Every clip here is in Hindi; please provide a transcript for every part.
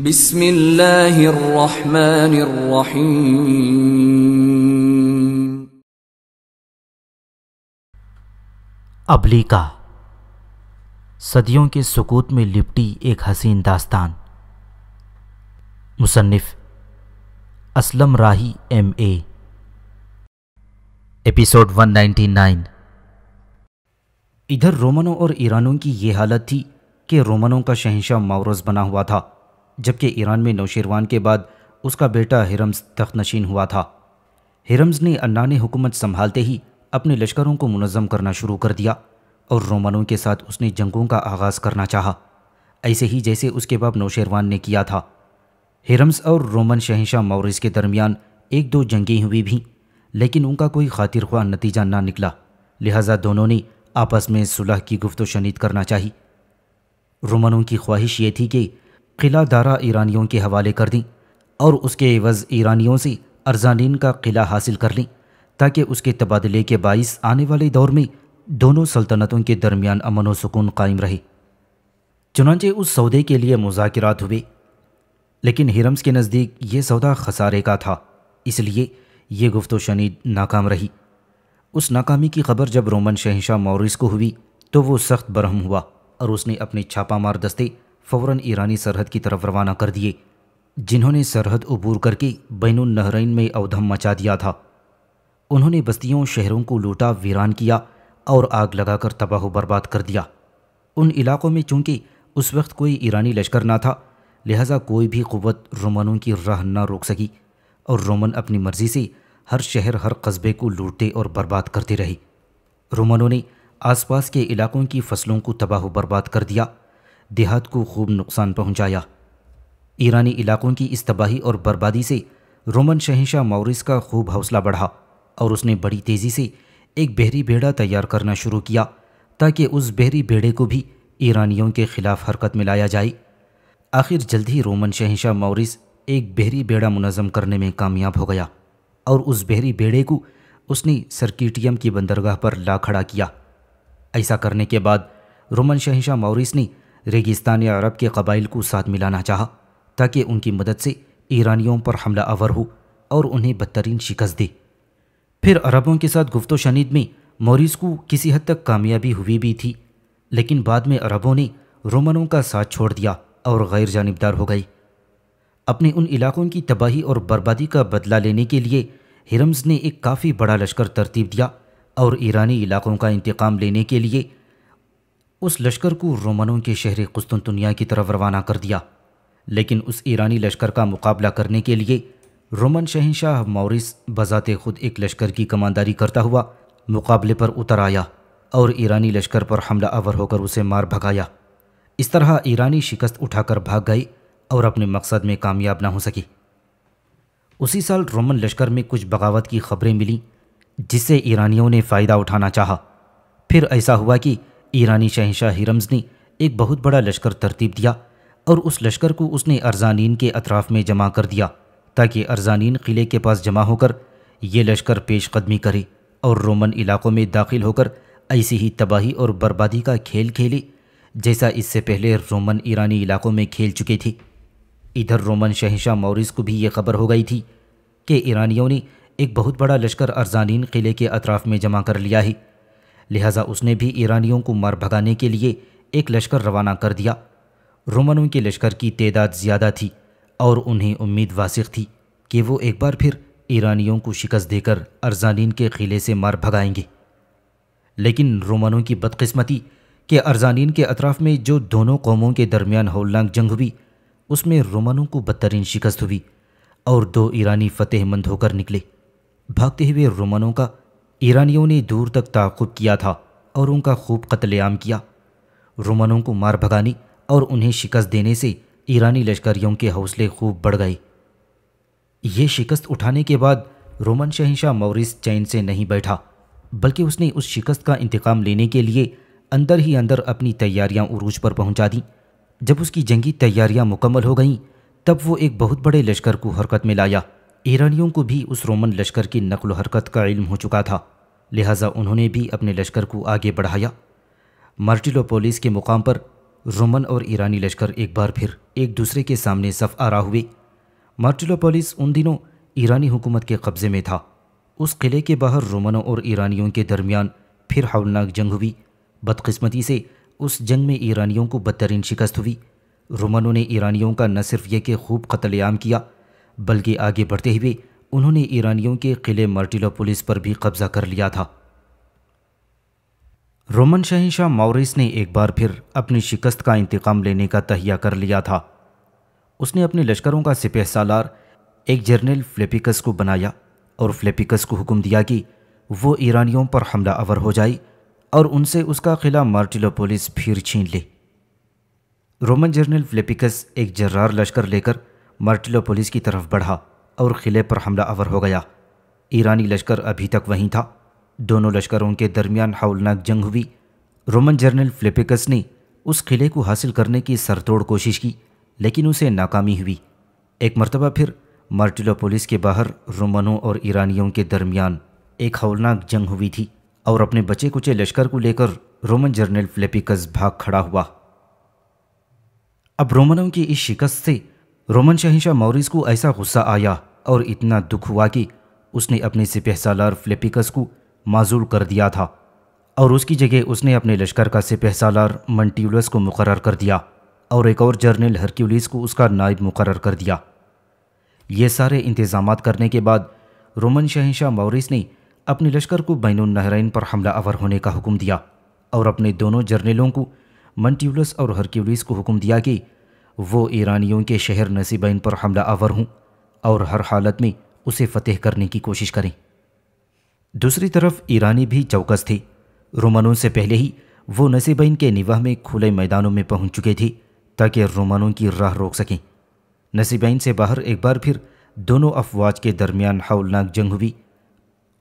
बिस्मिल्लाहिर्रहमानिर्रहीम अबलीका सदियों के सुकूत में लिपटी एक हसीन दास्तान मुसन्फ़ Aslam Rahi M A episode 199 इधर रोमनों और ईरानों की यह हालत थी कि रोमनों का शहंशाह मावरस बना हुआ था जबकि ईरान में नौशेरवान के बाद उसका बेटा हिरम्स तखनशीन हुआ था हिरम्स ने अन्ना ने हुकूमत संभालते ही अपने लश्करों को मुनज़म करना शुरू कर दिया और रोमनों के साथ उसने जंगों का आगाज़ करना चाहा ऐसे ही जैसे उसके बाप नौशेरवान ने किया था हिरम्स और रोमन शहनशाह मौरिस के दरमियान एक दो जंगें हुई भी लेकिन उनका कोई खातिर ख्वाह नतीजा ना निकला लिहाजा दोनों ने आपस में सुलह की गुफ्त शनीद करना चाहिए रोमनों की ख्वाहिश ये थी कि किला दारा ईरानियों के हवाले कर दी और उसके एवज़ ईरानियों से अर्जानीन का किला हासिल कर ली ताकि उसके तबादले के बायस आने वाले दौर में दोनों सल्तनतों के दरमियान अमन व सुकून कायम रहे चुनाचे उस सौदे के लिए मुजात हुए लेकिन हिरम्स के नज़दीक ये सौदा खसारे का था इसलिए ये गुफ्त शनीद नाकाम रही उस नाकामी की खबर जब रोमन शहनशाह मौरिस को हुई तो वो सख्त बरहम हुआ और उसने अपने छापामार दस्ते फ़ौरन ईरानी सरहद की तरफ रवाना कर दिए जिन्होंने सरहद अबूर करके बैन नहरैन में अवधम मचा दिया था उन्होंने बस्तियों शहरों को लूटा वीरान किया और आग लगाकर तबाह बर्बाद कर दिया उन इलाकों में चूंकि उस वक्त कोई ईरानी लश्कर ना था लिहाजा कोई भी क़ुत रोमनों की राह ना रोक सकी और रोमन अपनी मर्ज़ी से हर शहर हर कस्बे को लूटते और बर्बाद करते रहे रोमनों ने आसपास के इलाकों की फसलों को तबाह बर्बाद कर दिया देहात को खूब नुकसान पहुंचाया ईरानी इलाकों की इस तबाही और बर्बादी से रोमन शहनशाह मौरिस का खूब हौसला बढ़ा और उसने बड़ी तेज़ी से एक बहरी बेड़ा तैयार करना शुरू किया ताकि उस बहरी बेड़े को भी ईरानियों के खिलाफ हरकत में लाया जाए आखिर जल्द ही रोमन शहनशाह मॉरिस एक बहरी बेड़ा मुनज़म करने में कामयाब हो गया और उस बहरी बेड़े को उसने सर्किटियम की बंदरगाह पर ला खड़ा किया ऐसा करने के बाद रोमन शहनशाह मौरिस ने रेगिस्तान अरब के कबाइल को साथ मिलाना चाहा ताकि उनकी मदद से ईरानियों पर हमला आवर हो और उन्हें बदतरीन शिकस्त दे फिर अरबों के साथ गुफ्त शनीद में मोरिस को किसी हद तक कामयाबी हुई भी थी लेकिन बाद में अरबों ने रोमनों का साथ छोड़ दिया और गैर जानबदार हो गई अपने उन इलाकों की तबाही और बर्बादी का बदला लेने के लिए हिरम्स ने एक काफ़ी बड़ा लश्कर तरतीब दिया और ईरानी इलाकों का इंतकाम लेने के लिए उस लश्कर को रोमनों के शहर कुस्तुनतुनिया की तरफ रवाना कर दिया लेकिन उस ईरानी लश्कर का मुकाबला करने के लिए रोमन शहनशाह मॉरिस बजात खुद एक लश्कर की कमानदारी करता हुआ मुकाबले पर उतर आया और ईरानी लश्कर पर हमला आवर होकर उसे मार भगाया इस तरह ईरानी शिकस्त उठाकर भाग गई और अपने मकसद में कामयाब ना हो सकी उसी साल रोमन लश्कर में कुछ बगावत की खबरें मिली जिससे ईरानियों ने फ़ायदा उठाना चाहा फिर ऐसा हुआ कि ईरानी शहनशाह हिरम्ज़ ने एक बहुत बड़ा लश्कर तरतीब दिया और उस लश्कर को उसने अरजानीन के अतराफ़ में जमा कर दिया ताकि अरजानीन किले के पास जमा होकर ये लश्कर पेश कदमी करे और रोमन इलाकों में दाखिल होकर ऐसी ही तबाही और बर्बादी का खेल खेले जैसा इससे पहले रोमन ईरानी इलाकों में खेल चुके थे इधर रोमन शहनशाह मौरिस को भी ये खबर हो गई थी कि ईरानियों ने एक बहुत बड़ा लश्कर अरजानीन किले के अतराफ़ में जमा कर लिया है लिहाजा उसने भी ईरानियों को मार भगाने के लिए एक लश्कर रवाना कर दिया रोमनों के लश्कर की तदाद ज़्यादा थी और उन्हें उम्मीद वासिक थी कि वो एक बार फिर ईरानियों को शिकस्त देकर अरजानीन के किले से मार भगाएंगे लेकिन रोमनों की बदकस्मती कि अरजानीन के अतराफ़ में जो दोनों कौमों के दरमियान हौलनाक जंग हुई उसमें रोमनों को बदतरीन शिकस्त हुई और दो ईरानी फतेहमंद होकर निकले भागते हुए रोमनों का ईरानियों ने दूर तक ताकुब किया था और उनका खूब कत्लेआम किया रोमनों को मार भगाने और उन्हें शिकस्त देने से ईरानी लश्करियों के हौसले खूब बढ़ गए ये शिकस्त उठाने के बाद रोमन शहनशाह मौरिस चैन से नहीं बैठा बल्कि उसने उस शिकस्त का इंतकाम लेने के लिए अंदर ही अंदर अपनी तैयारियां उरूज पर पहुंचा दी जब उसकी जंगी तैयारियां मुकम्मल हो गईं तब वो एक बहुत बड़े लश्कर को हरकत में लाया ईरानियों को भी उस रोमन लश्कर की नकल हरकत का इल्म हो चुका था लिहाजा उन्होंने भी अपने लश्कर को आगे बढ़ाया मार्टिलोपोलिस के मुकाम पर रोमन और ईरानी लश्कर एक बार फिर एक दूसरे के सामने सफ आरा हुए मार्टिलोपोलिस उन दिनों ईरानी हुकूमत के कब्ज़े में था उस किले के बाहर रोमनों और ईरानियों के दरमियान फिर हौलनाक जंग हुई बदकस्मती से उस जंग में ईरानियों को बदतरीन शिकस्त हुई रोमनों ने ईरानियों का न सिर्फ यह कि खूब कतलेआम किया बल्कि आगे बढ़ते हुए उन्होंने ईरानियों के किले पुलिस पर भी कब्जा कर लिया था रोमन शहनशाह मॉरिस ने एक बार फिर अपनी शिकस्त का इंतकाम लेने का तहिया कर लिया था उसने अपने लश्करों का सिपह सालार एक जर्नल फ्लेपिकस को बनाया और फ्लेपिकस को हुक्म दिया कि वो ईरानियों पर हमला अवर हो जाए और उनसे उसका किला पुलिस फिर छीन ले रोमन जर्नल फ्लेपिकस एक जर्रार लश्कर लेकर मार्टिलो पुलिस की तरफ बढ़ा और किले पर हमला अवर हो गया ईरानी लश्कर अभी तक वहीं था दोनों लश्करों के दरमियान हौलनाक जंग हुई रोमन जनरल फ्लिपिकस ने उस किले को हासिल करने की सरतोड़ कोशिश की लेकिन उसे नाकामी हुई एक मरतबा फिर मार्टिलोपोलिस के बाहर रोमनों और ईरानियों के दरमियान एक हौलनाक जंग हुई थी और अपने बचे कुचे लश्कर को लेकर रोमन जनरल फ्लिपिकस भाग खड़ा हुआ अब रोमनों की इस शिकस्त से रोमन शहनशाह मौरिस को ऐसा गुस्सा आया और इतना दुख हुआ कि उसने अपने सिपह सालार फ्लेपिकस को माजूल कर दिया था और उसकी जगह उसने अपने लश्कर का सिपह सालार मंट्यूलस को मुकर कर दिया और एक और जर्नल हरक्यूलिस को उसका नायब मुकर कर दिया ये सारे इंतज़ाम करने के बाद रोमन शहनशाह मौरिस ने अपने लश्कर को बैन नहराइन पर हमला अवर होने का हुक्म दिया और अपने दोनों जर्नलों को मंट्यूलस और हरक्यूलिस को हुक्म दिया कि वो ईरानियों के शहर नसीबैन पर हमला आवर हों और हर हालत में उसे फतेह करने की कोशिश करें दूसरी तरफ ईरानी भी चौकस थे रोमानों से पहले ही वो नसीबैन के निवाह में खुले मैदानों में पहुंच चुके थे ताकि रोमानों की राह रोक सकें नसीबैन से बाहर एक बार फिर दोनों अफवाज के दरमियान हौलनाक जंग हुई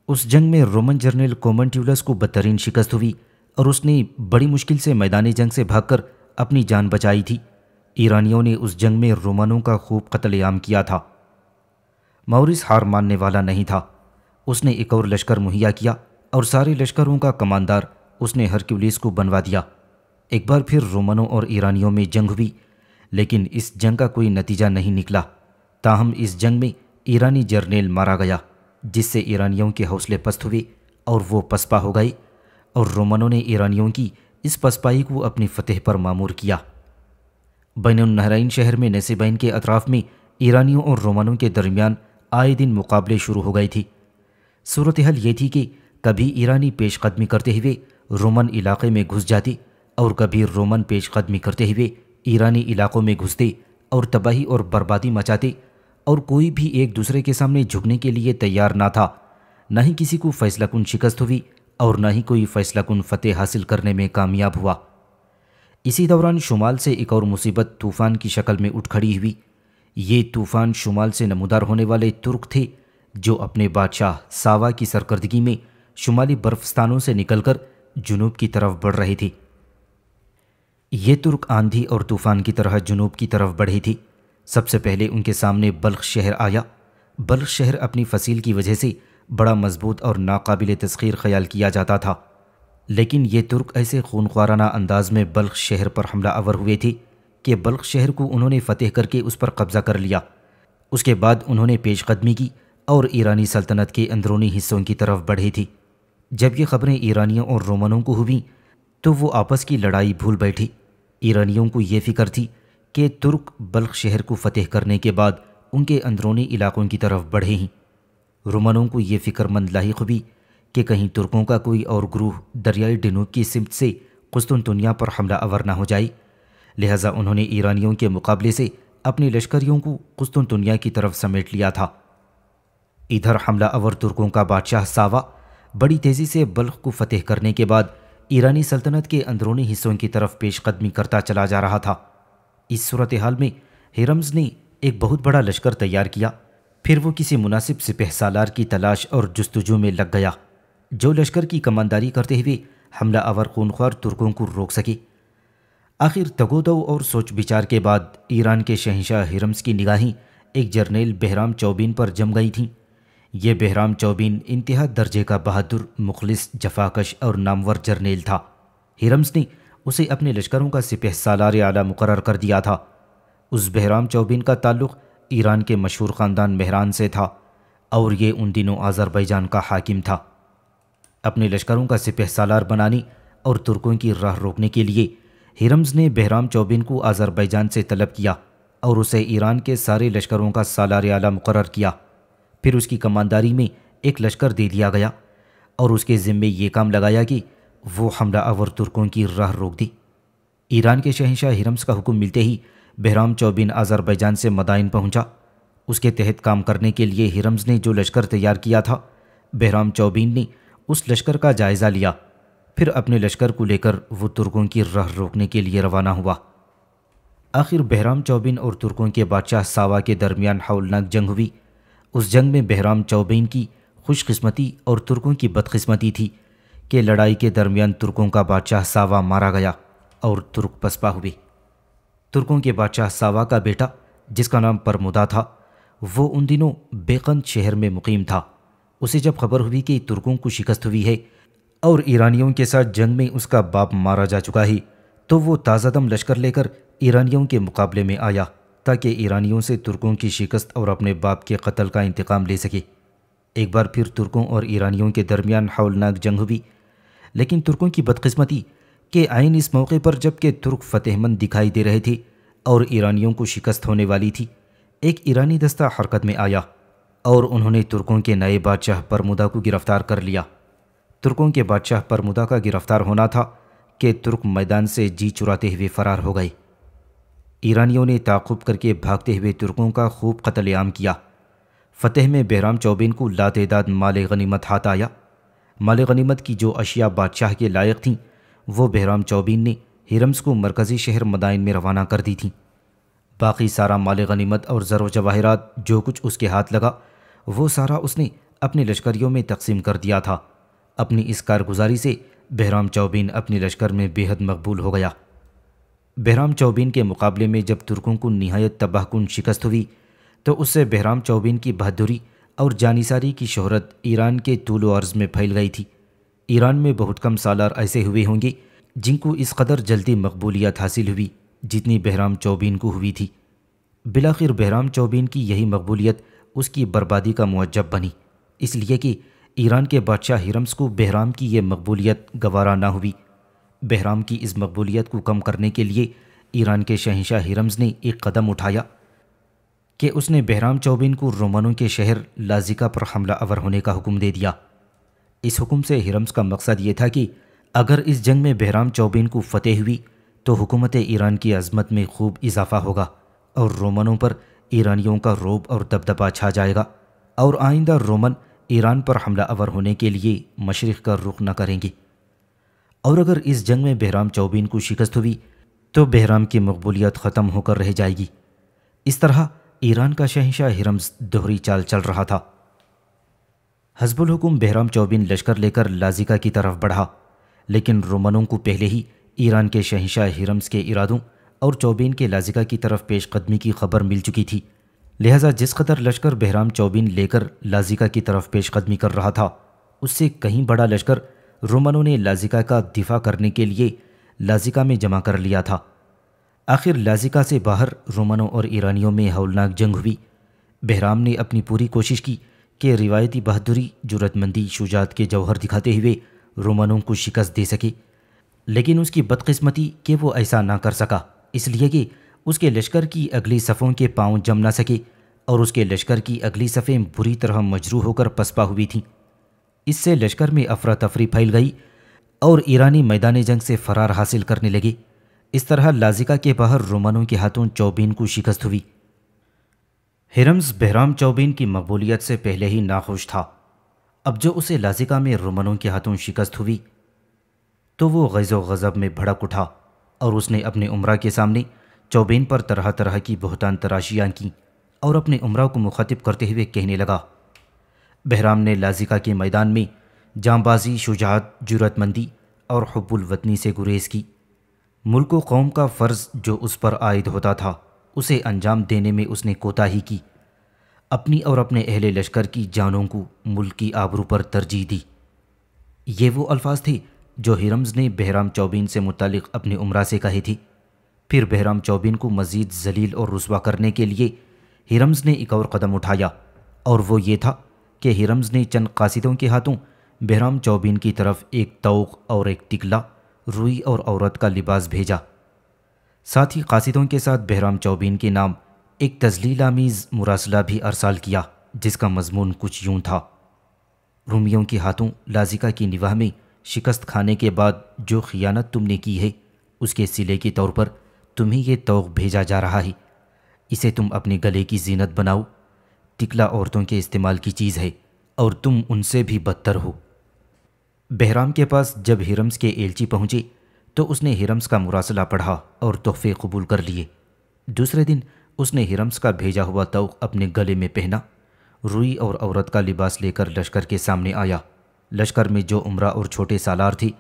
उस जंग में रोमन जर्नल कोमनट्यूलस को बदतरीन शिकस्त हुई और उसने बड़ी मुश्किल से मैदानी जंग से भागकर अपनी जान बचाई थी ईरानियों ने उस जंग में रोमनों का खूब कत्लेआम किया था मौरिस हार मानने वाला नहीं था उसने एक और लश्कर मुहैया किया और सारे लश्करों का कमांडर उसने हरक्यूलिस को बनवा दिया एक बार फिर रोमनों और ईरानियों में जंग हुई लेकिन इस जंग का कोई नतीजा नहीं निकला ताहम इस जंग में ईरानी जर्नेल मारा गया जिससे ईरानियों के हौसले पस्त हुए और वो पसपा हो गई और रोमनों ने ईरानियों की इस पसपाई को अपनी फतेह पर मामूर किया बैन नहराइन शहर में नसीबैन के अतराफ़ में ईरानियों और रोमानों के दरमियान आए दिन मुकाबले शुरू हो गए थे सूरत हाल ये थी कि कभी ईरानी पेशकदमी करते हुए रोमन इलाके में घुस जाती और कभी रोमन पेशकदमी करते हुए ईरानी इलाकों में घुसते और तबाही और बर्बादी मचाते और कोई भी एक दूसरे के सामने झुकने के लिए तैयार ना था न ही किसी को फैसला कन शिकस्त हुई और न ही कोई फैसला कन फतेह हासिल करने में कामयाब हुआ इसी दौरान शुमाल से एक और मुसीबत तूफ़ान की शक्ल में उठ खड़ी हुई ये तूफ़ान शुमाल से नमूदार होने वाले तुर्क थे जो अपने बादशाह सावा की सरकर्दगी में शुमाली बर्फस्तानों से निकलकर जुनूब की तरफ बढ़ रहे थे ये तुर्क आंधी और तूफ़ान की तरह जुनूब की तरफ बढ़े थे सबसे पहले उनके सामने बल्ख शहर आया बल्ख शहर अपनी फसील की वजह से बड़ा मजबूत और नाकाबिल तस्खीर ख्याल किया जाता था लेकिन ये तुर्क ऐसे खूनख्वाराना अंदाज में बल्ख शहर पर हमला आवर हुए थे कि बल्ख शहर को उन्होंने फ़तेह करके उस पर कब्ज़ा कर लिया उसके बाद उन्होंने पेशकदमी की और ईरानी सल्तनत के अंदरूनी हिस्सों की तरफ बढ़ी थी जब ये खबरें ईरानियों और रोमनों को हुई तो वो आपस की लड़ाई भूल बैठी ईरानियों को ये फिक्र थी कि तुर्क बल्ख शहर को फ़तेह करने के बाद उनके अंदरूनी इलाकों की तरफ बढ़े ही रोमनों को ये फ़िक्रमंद लाइक हुई कि कहीं तुर्कों का कोई और ग्रूह दरियाई डिनू की सिमत से कुस्तुनतुनिया पर हमला अवर ना हो जाए लिहाजा उन्होंने ईरानियों के मुकाबले से अपने लश्करियों को कुस्तुनतुनिया की तरफ समेट लिया था इधर हमला अवर तुर्कों का बादशाह सावा बड़ी तेज़ी से बल्ख को फतेह करने के बाद ईरानी सल्तनत के अंदरूनी हिस्सों की तरफ पेशकदमी करता चला जा रहा था इस सूरत हाल में हिरम्स ने एक बहुत बड़ा लश्कर तैयार किया फिर वो किसी मुनासिब सिपह सालार की तलाश और जस्तजू में लग गया जो लश्कर की कमानदारी करते हुए हमला आवर खूनख्वार तुर्कों को रोक सके आखिर तगोदव और सोच विचार के बाद ईरान के शहनशाह हिरम्स की निगाहें एक जर्नेल बहराम चौबीन पर जम गई थीं ये बहराम चौबीन इंतहा दर्जे का बहादुर मुखलिस जफाकश और नामवर जर्नेल था हिरम्स ने उसे अपने लश्करों का सिपह सालार आला मुकर कर दिया था उस बहराम चौबीन का ताल्लुक़ ईरान के मशहूर ख़ानदान मेहरान से था और ये उन दिनों आज़रबैजान का हाकिम था अपने लश्करों का सिपह सालार बनाने और तुर्कों की राह रोकने के लिए हिरम्स ने बहराम चौबिन को आज़रबैजान से तलब किया और उसे ईरान के सारे लश्करों का सालार आला मुकर किया फिर उसकी कमानदारी में एक लश्कर दे दिया गया और उसके ज़िम्मे ये काम लगाया कि वो हमला अवर तुर्कों की राह रोक दी ईरान के शहनशाह हिरम्स का हुक्म मिलते ही बहराम चौबिन आज़रबैजान से मदाइन पहुंचा उसके तहत काम करने के लिए हिरम्स ने जो लश्कर तैयार किया था बहराम चौबिन ने उस लश्कर का जायज़ा लिया फिर अपने लश्कर को लेकर वो तुर्कों की राह रोकने के लिए रवाना हुआ आखिर बहराम चौबीन और तुर्कों के बादशाह सावा के दरमियान हौलनाक जंग हुई उस जंग में बहराम चौबीन की खुशकस्मती और तुर्कों की बदकस्मती थी कि लड़ाई के दरमियान तुर्कों का बादशाह सावा मारा गया और तुर्क पसपा हुए तुर्कों के बादशाह सावा का बेटा जिसका नाम परमुदा था वो उन दिनों बेकंद शहर में मुकीम था उसे जब खबर हुई कि तुर्कों को शिकस्त हुई है और ईरानियों के साथ जंग में उसका बाप मारा जा चुका है तो वो ताज़ा दम लश्कर लेकर ईरानियों के मुकाबले में आया ताकि ईरानियों से तुर्कों की शिकस्त और अपने बाप के कत्ल का इंतकाम ले सके एक बार फिर तुर्कों और ईरानियों के दरमियान हौलनाक जंग हुई लेकिन तुर्कों की बदकस्मती के आयन इस मौके पर जबकि तुर्क फतेहमंद दिखाई दे रहे थे और ईरानियों को शिकस्त होने वाली थी एक ईरानी दस्ता हरकत में आया और उन्होंने तुर्कों के नए बादशाह परमुदा को गिरफ्तार कर लिया तुर्कों के बादशाह परमुदा का गिरफ्तार होना था कि तुर्क मैदान से जी चुराते हुए फरार हो गए ईरानियों ने ताकुब करके भागते हुए तुर्कों का खूब कतलेआम किया फतेह में बहराम चौबेन को लातदाद माल गनीमत हाथ आया माल गनीमत की जो अशिया बादशाह के लायक थीं वो बहराम चौबीन ने हिरम्स को मरकज़ी शहर मदाइन में रवाना कर दी थी बाकी सारा माल गनीमत और जरो जवाहरात जो कुछ उसके हाथ लगा वो सारा उसने अपने लश्करियों में तकसीम कर दिया था अपनी इस कारगुजारी से बहराम चौबीन अपने लश्कर में बेहद मकबूल हो गया बहराम चौबीन के मुकाबले में जब तुर्कों को नहायत तबाहकुन शिकस्त हुई तो उससे बहराम चौबीन की बहादुरी और जानिसारी की शहरत ईरान के तूल अर्ज़ में फैल गई थी ईरान में बहुत कम सालार ऐसे हुए होंगे जिनको इस कदर जल्दी मकबूलियत हासिल हुई जितनी बहराम चौबीन को हुई थी बिलाखिर बहराम चौबीन की यही मकबूलियत उसकी बर्बादी का मुजब बनी इसलिए कि ईरान के बादशाह हिरम्स को बहराम की ये मकबूलियत गवारा ना हुई बहराम की इस मकबूलियत को कम करने के लिए ईरान के शहनशाह हिरम्स ने एक कदम उठाया कि उसने बहराम चौबिन को रोमनों के शहर लाजिका पर हमला अवर होने का हुक्म दे दिया इस हुक्म से हिरम्स का मकसद ये था कि अगर इस जंग में बहराम चौबिन को फतेह हुई तो हुकूमत ईरान की अजमत में खूब इजाफा होगा और रोमनों पर ईरानियों का रोब और दबदबा छा जाएगा और आइंदा रोमन ईरान पर हमला अवर होने के लिए मशरक़ का रुख न करेंगे और अगर इस जंग में बहराम चौबीन को शिकस्त हुई तो बहराम की मकबूलियत ख़त्म होकर रह जाएगी इस तरह ईरान का शहनशाह हिरम्स दोहरी चाल चल रहा था हजबुल हुकुम बहराम चौबीन लश्कर लेकर लाजिका की तरफ बढ़ा लेकिन रोमनों को पहले ही ईरान के शहनशाह हिरम्स के इरादों और चौबीन के लाजिका की तरफ पेशकदमी की खबर मिल चुकी थी लिहाजा जिस कदर लश्कर बहराम चौबीन लेकर लाजिका की तरफ पेशकदमी कर रहा था उससे कहीं बड़ा लश्कर रोमनों ने लाजिका का दिफा करने के लिए लाजिका में जमा कर लिया था आखिर लाजिका से बाहर रोमनों और ईरानियों में हौलनाक जंग हुई बहराम ने अपनी पूरी कोशिश की कि रिवायती बहादुरी जरूरतमंदी शुजात के जौहर दिखाते हुए रोमनों को शिकस्त दे सके लेकिन उसकी बदकिस्मती कि वो ऐसा ना कर सका इसलिए कि उसके लश्कर की अगली सफ़ों के पांव जम ना सके और उसके लश्कर की अगली सफ़ें बुरी तरह मजरू होकर पसपा हुई थीं इससे लश्कर में अफरा तफरी फैल गई और ईरानी मैदान जंग से फ़रार हासिल करने लगे इस तरह लाजिका के बाहर रोमनों के हाथों चौबीन को शिकस्त हुई हिरम्स बहराम चौबीन की मकबूलियत से पहले ही नाखुश था अब जो उसे लाजिका में रोमनों के हाथों शिकस्त हुई तो वो गज़ो गज़ब में भड़क उठा और उसने अपने उम्र के सामने चौबेन पर तरह तरह की बहुतान तराशियाँ की और अपने उम्र को मुखातिब करते हुए कहने लगा बहराम ने लाजिका के मैदान में जामबाजी शुजात जरूरतमंदी और हब्बुलवतनी से गुरेज की मुल्क कौम का फ़र्ज़ जो उस पर आयद होता था उसे अंजाम देने में उसने कोताही की अपनी और अपने अहले लश्कर की जानों को मुल्क की आबरू पर तरजीह दी ये वो अल्फाज थे जो हिरम्स ने बहराम चौबीन से मुतल अपनी उम्र से कही थी फिर बहराम चौबीन को मज़ीद जलील और रसवा करने के लिए हिरम्स ने एक और कदम उठाया और वो ये था कि हिरम्स ने चंद कासिदों के हाथों बहराम चौबीन की तरफ एक तोक़ और एक टिकला रुई और औरत का लिबास भेजा साथ ही कासिदों के साथ बहराम चौबीन के नाम एक तजलील आमीज़ मुरासला भी अरसाल किया जिसका मजमून कुछ यूं था रूमियों के हाथों लाजिका की निवाह में शिकस्त खाने के बाद जो ख़ियानत तुमने की है उसके सिले के तौर पर तुम्हें ये तोग भेजा जा रहा है इसे तुम अपने गले की जीनत बनाओ टिकला औरतों के इस्तेमाल की चीज़ है और तुम उनसे भी बदतर हो बहराम के पास जब हिरम्स के एलची पहुँचे तो उसने हिरम्स का मुरासला पढ़ा और तोहफे कबूल कर लिए दूसरे दिन उसने हिरम्स का भेजा हुआ तोक़ अपने गले में पहना रुई और औरत का लिबास लेकर लश्कर के सामने आया लश्कर में जो उम्र और छोटे सालार थी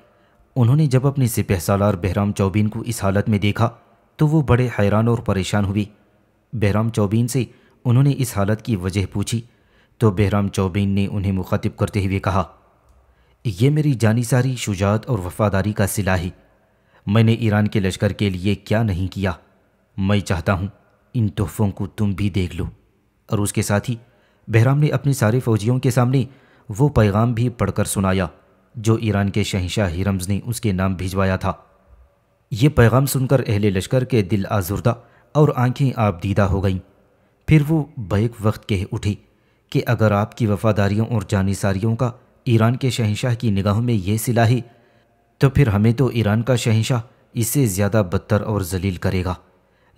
उन्होंने जब अपने सिपह सालार बहराम चौबीन को इस हालत में देखा तो वो बड़े हैरान और परेशान हुई बहराम चौबीन से उन्होंने इस हालत की वजह पूछी तो बहराम चौबीन ने उन्हें मुखातिब करते हुए कहा यह मेरी जानी सारी शुजात और वफादारी का सिला है मैंने ईरान के लश्कर के लिए क्या नहीं किया मैं चाहता हूँ इन तोहफ़ों को तुम भी देख लो और उसके साथ ही बहराम ने अपने सारे फौजियों के सामने वो पैगाम भी पढ़कर सुनाया जो ईरान के शहनशाह हिरम्स ने उसके नाम भिजवाया था ये पैगाम सुनकर अहले लश्कर के दिल आजुर्दा और आंखें आपदीदा हो गईं फिर वो बैक वक्त कह उठी कि अगर आपकी वफ़ादारियों और जानिसारियों का ईरान के शहंशाह की निगाहों में ये सिला तो फिर हमें तो ईरान का शहनशाह इससे ज़्यादा बदतर और जलील करेगा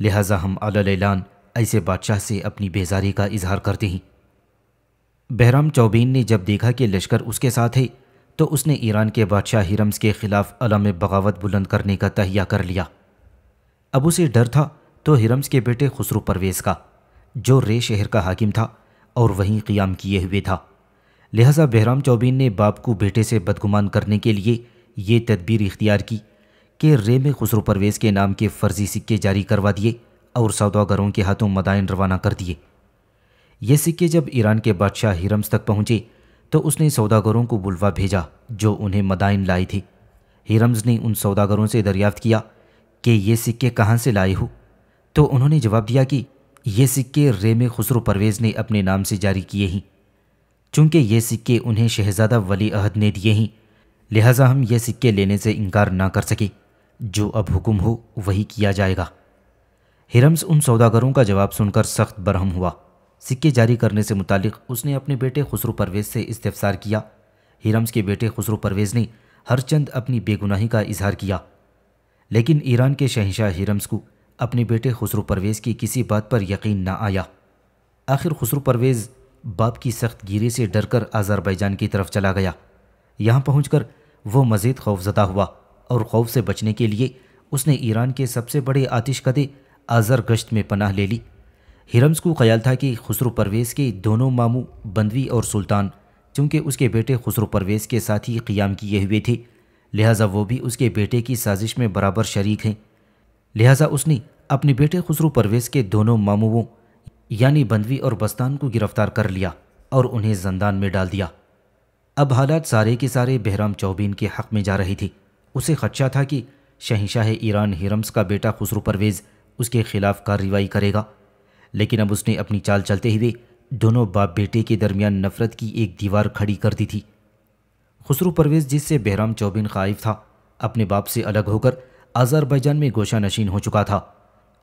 लिहाजा हम अलान ऐसे बादशाह से अपनी बेजारी का इजहार करते हैं बहराम चौबीन ने जब देखा कि लश्कर उसके साथ है तो उसने ईरान के बादशाह हिरम्स के ख़िलाफ़ अलम बगावत बुलंद करने का तहिया कर लिया अब उसे डर था तो हिरम्स के बेटे खुसरू परवेज़ का जो रे शहर का हाकिम था और वहीं क़ियाम किए हुए था लिहाजा बहराम चौबीन ने बाप को बेटे से बदगुमान करने के लिए ये तदबीर इख्तियार की कि रे में खुसरू परवेज़ के नाम के फ़र्जी सिक्के जारी करवा दिए और सौदागरों के हाथों मदाइन रवाना कर दिए ये सिक्के जब ईरान के बादशाह हिरम्स तक पहुंचे तो उसने सौदागरों को बुलवा भेजा जो उन्हें मदाइन लाई थी हिरम्स ने उन सौदागरों से दरियाफ्त किया कि ये सिक्के कहाँ से लाए हो तो उन्होंने जवाब दिया कि ये सिक्के रेमे खुसरो परवेज़ ने अपने नाम से जारी किए हैं चूँकि ये सिक्के उन्हें शहजादा वली अहद ने दिए ही लिहाजा हम ये सिक्के लेने से इनकार ना कर सके जो अब हुक्म हो वही किया जाएगा हिरम्स उन सौदागरों का जवाब सुनकर सख्त बरहम हुआ सिक्के जारी करने से मुतालिक उसने अपने बेटे खुसरू परवेज़ से इस्तेफ़सार किया हिरम्स के बेटे खुसरू परवेज़ ने हर चंद अपनी बेगुनाही का इजहार किया लेकिन ईरान के शहनशाह हिरम्स को अपने बेटे खुसरू परवेज़ की किसी बात पर यकीन ना आया आखिर खुसरू परवेज़ बाप की सख्त गिरी से डरकर आज़रबैजान की तरफ चला गया यहाँ पहुँच वो मज़ीद खौफजदा हुआ और खौफ से बचने के लिए उसने ईरान के सबसे बड़े आतिशकदे आज़र गश्त में पनाह ले ली हिरम्स को ख्याल था कि खुसरो परवेज़ के दोनों मामू बंदवी और सुल्तान चूँकि उसके बेटे खुसरो परवेज़ के साथ ही क़ियाम किए हुए थे लिहाजा वो भी उसके बेटे की साजिश में बराबर शरीक हैं लिहाजा उसने अपने बेटे खुसरो परवेज़ के दोनों मामुओं यानी बंदवी और बस्तान को गिरफ्तार कर लिया और उन्हें जंदान में डाल दिया अब हालात सारे के सारे बहराम चौबीन के हक़ में जा रही थी उसे खदशा था कि शहनशाह ईरान हिरम्स का बेटा खुसरो परवेज़ उसके खिलाफ कार्रवाई करेगा लेकिन अब उसने अपनी चाल चलते हुए दोनों बाप बेटे के दरमियान नफरत की एक दीवार खड़ी कर दी थी खसरू परवेज जिससे बहराम चौबिन खाइफ था अपने बाप से अलग होकर आज़रबैजान में गोशा नशीन हो चुका था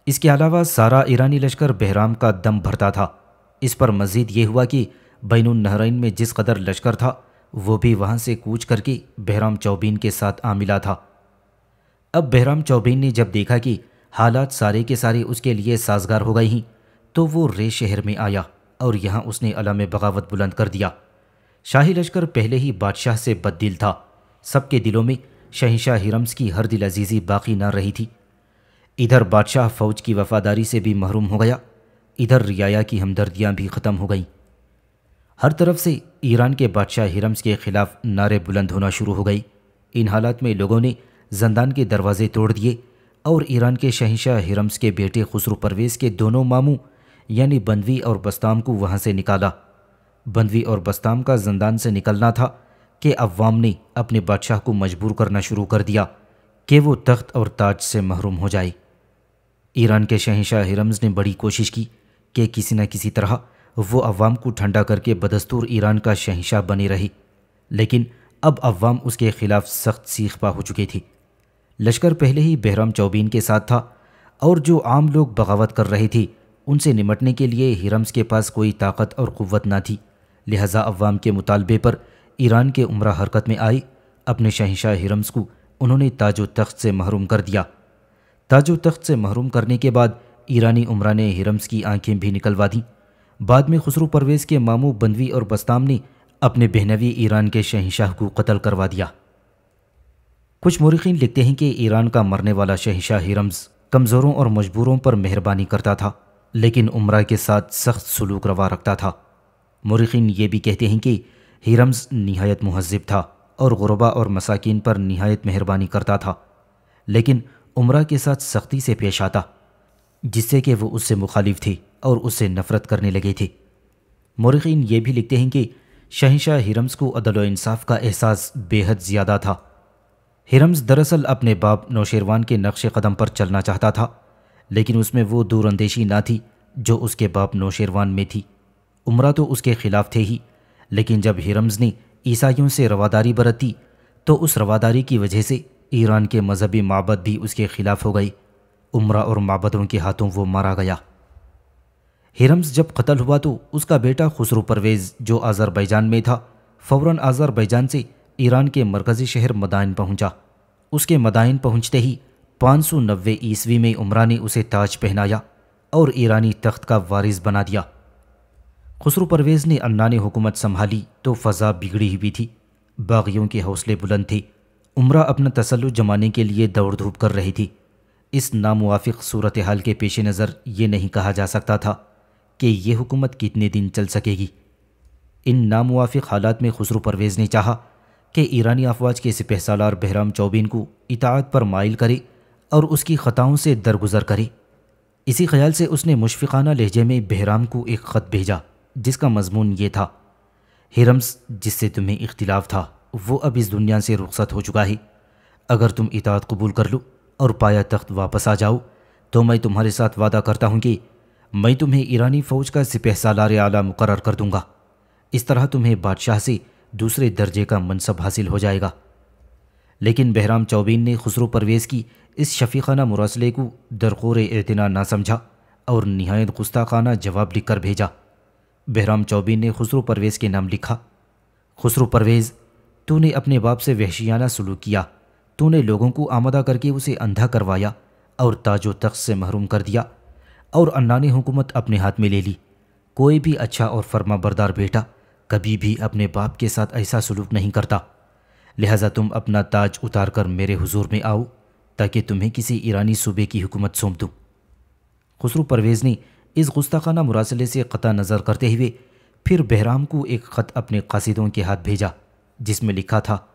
इसके अलावा सारा ईरानी लश्कर बहराम का दम भरता था इस पर मजीद ये हुआ कि बैन नहरैन में जिस कदर लश्कर था वो भी वहाँ से कूच करके बहराम चौबीन के साथ आ मिला था अब बहराम चौबीन ने जब देखा कि हालात सारे के सारे उसके लिए साजगार हो गए हैं तो वो रे शहर में आया और यहाँ उसने अलाम बगावत बुलंद कर दिया शाही लश्कर पहले ही बादशाह से बददिल था सबके दिलों में शहनशाह हिरम्स की हर दिल अजीज़ी बाकी ना रही थी इधर बादशाह फ़ौज की वफादारी से भी महरूम हो गया इधर रियाया की हमदर्दियाँ भी ख़त्म हो गईं हर तरफ से ईरान के बादशाह हिरम्स के ख़िलाफ़ नारे बुलंद होना शुरू हो गई इन हालात में लोगों ने जंदान के दरवाजे तोड़ दिए और ईरान के शहनशाह हिरम्स के बेटे खुसरू परवेज़ के दोनों मामू यानी बंदवी और बस्ताम को वहाँ से निकाला बंदवी और बस्ताम का जंदान से निकलना था कि अवाम ने अपने बादशाह को मजबूर करना शुरू कर दिया कि वो तख्त और ताज से महरूम हो जाए ईरान के शहनशाह हिरम्स ने बड़ी कोशिश की कि किसी न किसी तरह वो अवाम को ठंडा करके बदस्तूर ईरान का शहनशाह बने रही लेकिन अब अवाम उसके खिलाफ सख्त सीख पा हो चुकी थी लश्कर पहले ही बहराम चौबीन के साथ था और जो आम लोग बगावत कर रहे थी उनसे निमटने के लिए हिरम्स के पास कोई ताकत और क़वत ना थी लिहाजा अवाम के मुतालबे पर ईरान के उम्र हरकत में आई अपने शहनशाह हिरम्स को उन्होंने ताजो तख्त से महरूम कर दिया ताजो तख्त से महरूम करने के बाद ईरानी उम्रा ने हिरम्स की आंखें भी निकलवा दीं बाद में खसरू परवेज़ के मामू बंदवी और बस्ताम ने अपने बहनवी ईरान के शहशाह को कत्ल करवा दिया कुछ मौरखीन लिखते हैं कि ईरान का मरने वाला शहनशाह हिरम्स कमज़ोरों और मजबूरों पर मेहरबानी करता था लेकिन उम्र के साथ सख्त सलूक रवा रखता था मुरखिन ये भी कहते हैं कि हिरम्स नहायत महजब था और गुरबा और मसाकिन पर नहायत मेहरबानी करता था लेकिन उम्र के साथ सख्ती से पेश आता जिससे कि वह उससे मुखालिफ थी और उससे नफ़रत करने लगी थी मुरखिन ये भी लिखते हैं कि शहनशाह हिरम्स को अदल इंसाफ का एहसास बेहद ज़्यादा था हिरम्स दरअसल अपने बाप नौशेरवान के नक्श कदम पर चलना चाहता था लेकिन उसमें वो दूरंदेशी ना थी जो उसके बाप नौशेरवान में थी उम्र तो उसके खिलाफ थे ही लेकिन जब हिरम्स ने ईसाइयों से रवादारी बरती तो उस रवादारी की वजह से ईरान के मजहबी माबद भी उसके खिलाफ हो गई उम्र और माबदों के हाथों वो मारा गया हिरम्स जब कत्ल हुआ तो उसका बेटा खुसरू परवेज़ जो आज़रबैजान में था फ़ौर आज़रबैजान से ईरान के मरकज़ी शहर मदाइन पहुंचा उसके मदाइन पहुंचते ही पाँच सौ नब्बे ईस्वी में उमरा ने उसे ताज पहनाया और ईरानी तख्त का वारिस बना दिया खसरू परवेज़ ने अन्ना ने हुकूमत संभाली तो फ़जा बिगड़ी हुई थी बागियों के हौसले बुलंद थे उम्रा अपना तसल्लु जमाने के लिए दौड़ धूप कर रही थी इस नामुवाफिक सूरत हाल के पेश नज़र ये नहीं कहा जा सकता था कि यह हुकूमत कितने दिन चल सकेगी इन नामुवाफ़िक हालात में खसरू परवेज़ ने चाहा कि ईरानी अफवाज के सिपहसालार बहराम चौबीन को इतात पर माइल करे और उसकी ख़ताओं से दरगुजर करे इसी ख्याल से उसने मुशफ़ाना लहजे में बहराम को एक ख़त भेजा जिसका मजमून ये था हिरम्स जिससे तुम्हें इख्तिलाफ था वो अब इस दुनिया से रुखसत हो चुका है अगर तुम इतात कबूल कर लो और पाया तख्त वापस आ जाओ तो मैं तुम्हारे साथ वादा करता हूँ कि मैं तुम्हें ईरानी फ़ौज का सिपह सालार आला मुकर कर दूँगा इस तरह तुम्हें बादशाह से दूसरे दर्जे का मनसब हासिल हो जाएगा लेकिन बहराम चौबीन ने खुसरो परवेज़ की इस शफीखाना मुरासले को दरकोर एतना ना समझा और नहायत गुस्ताखाना जवाब लिखकर भेजा बहराम चौबीन ने खुसरो परवेज़ के नाम लिखा खुसरो परवेज़ तूने अपने बाप से वहशियाना सलूक किया तूने लोगों को आमदा करके उसे अंधा करवाया और ताजो तख्त से महरूम कर दिया और अन्ना हुकूमत अपने हाथ में ले ली कोई भी अच्छा और फर्मा बरदार बेटा कभी भी अपने बाप के साथ ऐसा सलूक नहीं करता लिहाजा तुम अपना ताज उतार कर मेरे हुजूर में आओ ताकि तुम्हें किसी ईरानी सूबे की हुकूमत सौंप दूँ खुसरू परवेज़ ने इस गुस्ताखाना मुरासले से कता नज़र करते हुए फिर बहराम को एक ख़त अपने कासिदों के हाथ भेजा जिसमें लिखा था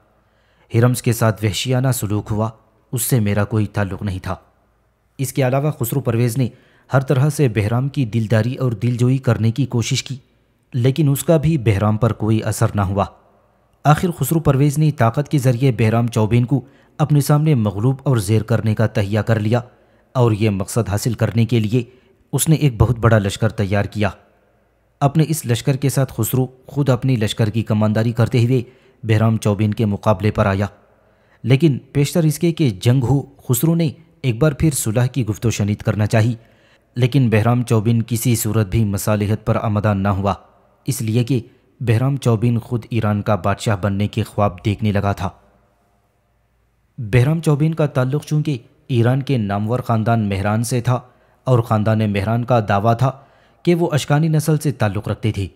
हिरम्स के साथ वहशियाना सलूक हुआ उससे मेरा कोई ताल्लुक नहीं था इसके अलावा खुसरू परवेज़ ने हर तरह से बहराम की दिलदारी और दिलजोई करने की कोशिश की लेकिन उसका भी बहराम पर कोई असर ना हुआ आखिर खसरू परवेज़ ने ताकत के ज़रिए बहराम चौबेन को अपने सामने मगलूब और जेर करने का तहिया कर लिया और ये मकसद हासिल करने के लिए उसने एक बहुत बड़ा लश्कर तैयार किया अपने इस लश्कर के साथ खसरू खुद अपनी लश्कर की कमानदारी करते हुए बहराम चौबेन के मुकाबले पर आया लेकिन पेशतर इसके कि जंग हो खसरू ने एक बार फिर सुलह की गुफ्त शनीद करना चाहिए लेकिन बहराम चौबिन किसी सूरत भी मसालहत पर आमदा न हुआ इसलिए कि बहराम चौबीन खुद ईरान का बादशाह बनने के ख्वाब देखने लगा था बहराम चौबीन का ताल्लुक चूँकि ईरान के नामवर ख़ानदान मेहरान से था और ख़ानदान मेहरान का दावा था कि वो अशकानी नस्ल से ताल्लुक़ रखते थे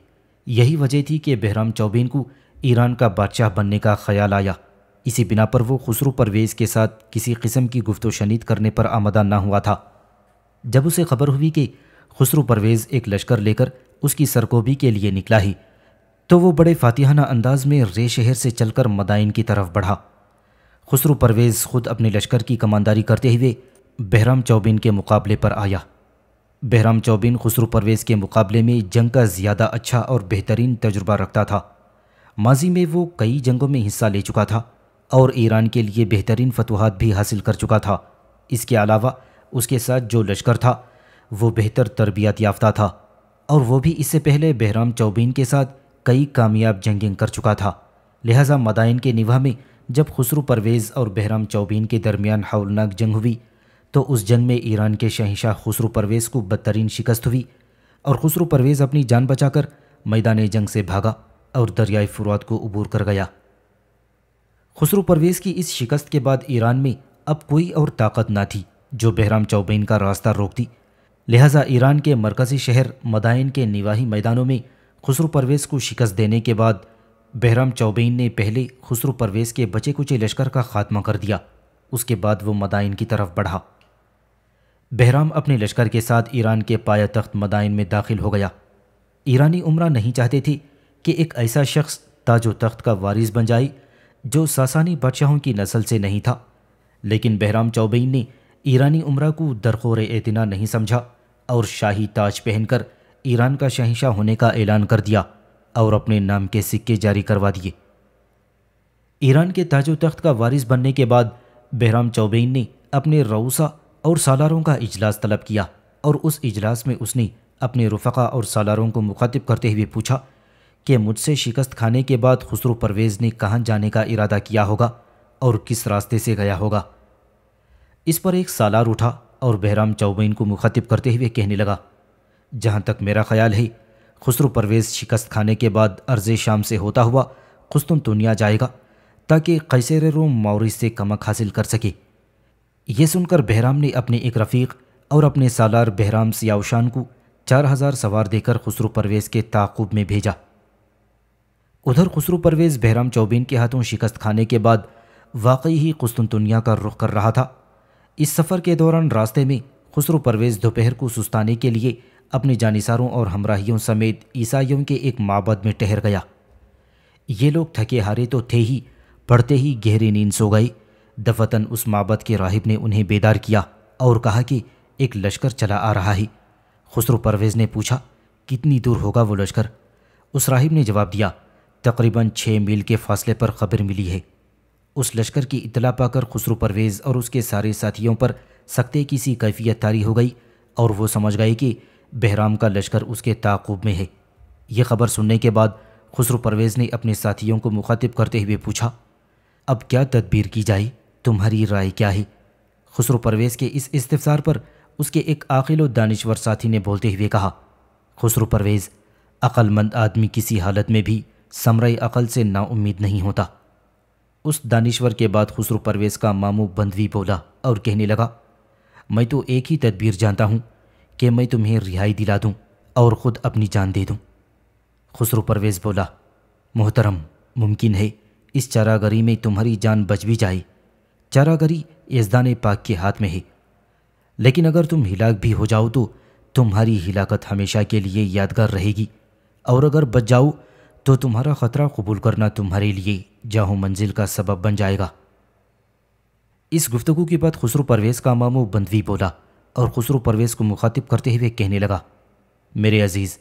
यही वजह थी कि बहराम चौबीन को ईरान का बादशाह बनने का ख्याल आया इसी बिना पर वो खुसरू परवेज़ के साथ किसी किस्म की गुफ्त शनीद करने पर आमदा ना हुआ था जब उसे खबर हुई कि खुसरू परवेज़ एक लश्कर लेकर उसकी सरकोबी के लिए निकला ही तो वो बड़े फातिहाना अंदाज में रे शहर से चलकर मदाइन की तरफ बढ़ा खुसरू परवेज़ खुद अपने लश्कर की कमानदारी करते हुए बहराम चौबिन के मुकाबले पर आया बहराम चौबिन खुसरू परवेज़ के मुकाबले में जंग का ज़्यादा अच्छा और बेहतरीन तजुर्बा रखता था माजी में वो कई जंगों में हिस्सा ले चुका था और ईरान के लिए बेहतरीन फतवाहत भी हासिल कर चुका था इसके अलावा उसके साथ जो लश्कर था वो बेहतर तरबियत याफ्ता था और वो भी इससे पहले बहराम चौबिन के साथ कई कामयाब जंगिंग कर चुका था लिहाजा मदाइन के निवाह में जब खसरू परवेज़ और बहराम चौबीन के दरमियान हौलनाक जंग हुई तो उस जंग में ईरान के शहशाह खसरू परवेज़ को बदतरीन शिकस्त हुई और खसरू परवेज़ अपनी जान बचाकर मैदान जंग से भागा और दरियाए फुरात को अबूर कर गया खसरू परवेज़ की इस शिकस्त के बाद ईरान में अब कोई और ताकत ना थी जो बहराम चौबीन का रास्ता रोकती लिहाजा ईरान के मरकज़ी शहर मदाइन के निवाही मैदानों में खुसरू परवेज़ को शिकस्त देने के बाद बहराम चौबेन ने पहले खुसरू परवेज़ के बचे कुचे लश्कर का खात्मा कर दिया उसके बाद वो मदाइन की तरफ बढ़ा बहराम अपने लश्कर के साथ ईरान के पाया तख्त मदाइन में दाखिल हो गया ईरानी उम्र नहीं चाहते थे कि एक ऐसा शख्स ताजो तख्त का वारिस बन जाए जो सासानी बादशाहों की नस्ल से नहीं था लेकिन बहराम चौबेन ने ईरानी उम्र को दरखोर एतना नहीं समझा और शाही ताज पहनकर ईरान का शहंशाह होने का ऐलान कर दिया और अपने नाम के सिक्के जारी करवा दिए ईरान के ताजो तख्त का वारिस बनने के बाद बहराम चौबेन ने अपने रऊसा और सालारों का इजलास तलब किया और उस इजलास में उसने अपने रुफा और सालारों को मुखातिब करते हुए पूछा कि मुझसे शिकस्त खाने के बाद खुसरो परवेज़ ने कहाँ जाने का इरादा किया होगा और किस रास्ते से गया होगा इस पर एक सालार उठा और बहराम चौबेन को मुखातिब करते हुए कहने लगा जहाँ तक मेरा ख्याल है खुसरू परवेज़ शिकस्त खाने के बाद अर्ज़ शाम से होता हुआ तुनिया तो जाएगा ताकि कैसेर रोम मौरी से कमक हासिल कर सके ये सुनकर बहराम ने अपने एक रफ़ीक और अपने सालार बहराम सियावशान को चार हज़ार सवार देकर खुसरू परवेज़ के ताकुब में भेजा उधर खुसरू परवेज़ बहराम चौबीन के हाथों शिकस्त खाने के बाद वाकई ही कुस्तुनतुनिया तो का रुख कर रहा था इस सफ़र के दौरान रास्ते में खुसरू परवेज़ दोपहर को सुस्ताने के लिए अपने जानिसारों और हमराहियों समेत ईसाइयों के एक माबद में ठहर गया ये लोग थके हारे तो थे ही पढ़ते ही गहरी नींद सो गए दफतन उस माबद के राहिब ने उन्हें बेदार किया और कहा कि एक लश्कर चला आ रहा है खुसरो परवेज़ ने पूछा कितनी दूर होगा वो लश्कर उस राहिब ने जवाब दिया तकरीबन छः मील के फासले पर खबर मिली है उस लश्कर की इतला पाकर खुसरो परवेज़ और उसके सारे साथियों पर सख्ते की सी कैफियत तारी हो गई और वो समझ गए कि बहराम का लश्कर उसके ताकुब में है यह खबर सुनने के बाद खुसरो परवेज़ ने अपने साथियों को मुखातिब करते हुए पूछा अब क्या तदबीर की जाए तुम्हारी राय क्या है खुसरो परवेज़ के इस इस्तफसार पर उसके एक आकिल दानश्वर साथी ने बोलते हुए कहा खुसरो परवेज़ अक्लमंद आदमी किसी हालत में भी समर अकल से नाउम्मीद नहीं होता उस दानश्वर के बाद खुसरो परवेज़ का मामू बंदवी बोला और कहने लगा मैं तो एक ही तदबीर जानता हूँ कि मैं तुम्हें रिहाई दिला दूं और ख़ुद अपनी जान दे दूं। खुसरो परवेज़ बोला मोहतरम मुमकिन है इस चारागरी में तुम्हारी जान बच भी जाए चारागरी यजदान पाक के हाथ में है लेकिन अगर तुम हिलाक भी हो जाओ तो तुम्हारी हिलाकत हमेशा के लिए यादगार रहेगी और अगर बच जाओ तो तुम्हारा ख़तरा कबूल करना तुम्हारे लिए जाहो मंजिल का सबब बन जाएगा इस गुफ्तगु के बाद खुसरो परवेज़ का मामू बंदवी बोला और खुसरू परवेज़ को मुखातिब करते हुए कहने लगा मेरे अजीज़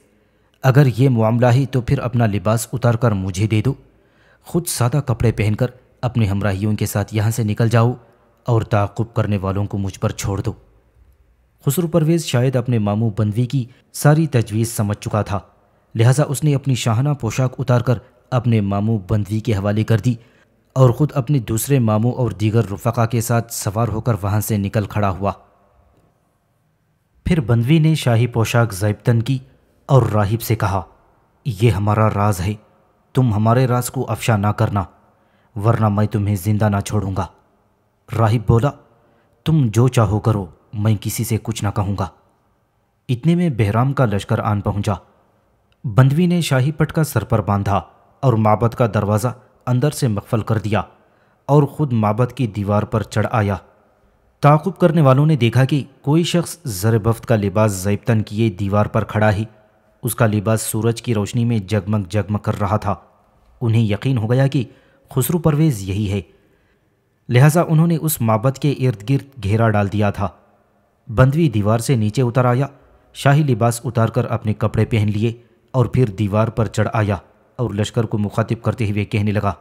अगर ये मामला ही तो फिर अपना लिबास उतार कर मुझे दे दो खुद सादा कपड़े पहनकर अपने हमराहियों के साथ यहाँ से निकल जाओ और ताकुब करने वालों को मुझ पर छोड़ दो खसरू परवेज़ शायद अपने मामू बंदवी की सारी तजवीज़ समझ चुका था लिहाजा उसने अपनी शाहाना पोशाक उतार कर अपने मामू बंदवी के हवाले कर दी और ख़ुद अपने दूसरे मामू और दीगर रफ़ा के साथ सवार होकर वहाँ से निकल खड़ा हुआ फिर बंदवी ने शाही पोशाक जैबतन की और राहिब से कहा यह हमारा राज है तुम हमारे राज को अफशा ना करना वरना मैं तुम्हें ज़िंदा ना छोड़ूंगा राहिब बोला तुम जो चाहो करो मैं किसी से कुछ ना कहूँगा इतने में बहराम का लश्कर आन पहुँचा बंदवी ने शाही पट का सर पर बांधा और माबद का दरवाज़ा अंदर से मकफल कर दिया और ख़ुद माबद की दीवार पर चढ़ आया ताकुब करने वालों ने देखा कि कोई शख्स जरबफ्त का लिबास जैबतन किए दीवार पर खड़ा ही उसका लिबास सूरज की रोशनी में जगमग जगमग कर रहा था उन्हें यकीन हो गया कि खुसरू परवेज़ यही है लिहाजा उन्होंने उस माबत के इर्द गिर्द घेरा डाल दिया था बंदवी दीवार से नीचे उतर आया शाही लिबास उतार कर अपने कपड़े पहन लिए और फिर दीवार पर चढ़ आया और लश्कर को मुखातिब करते हुए कहने लगा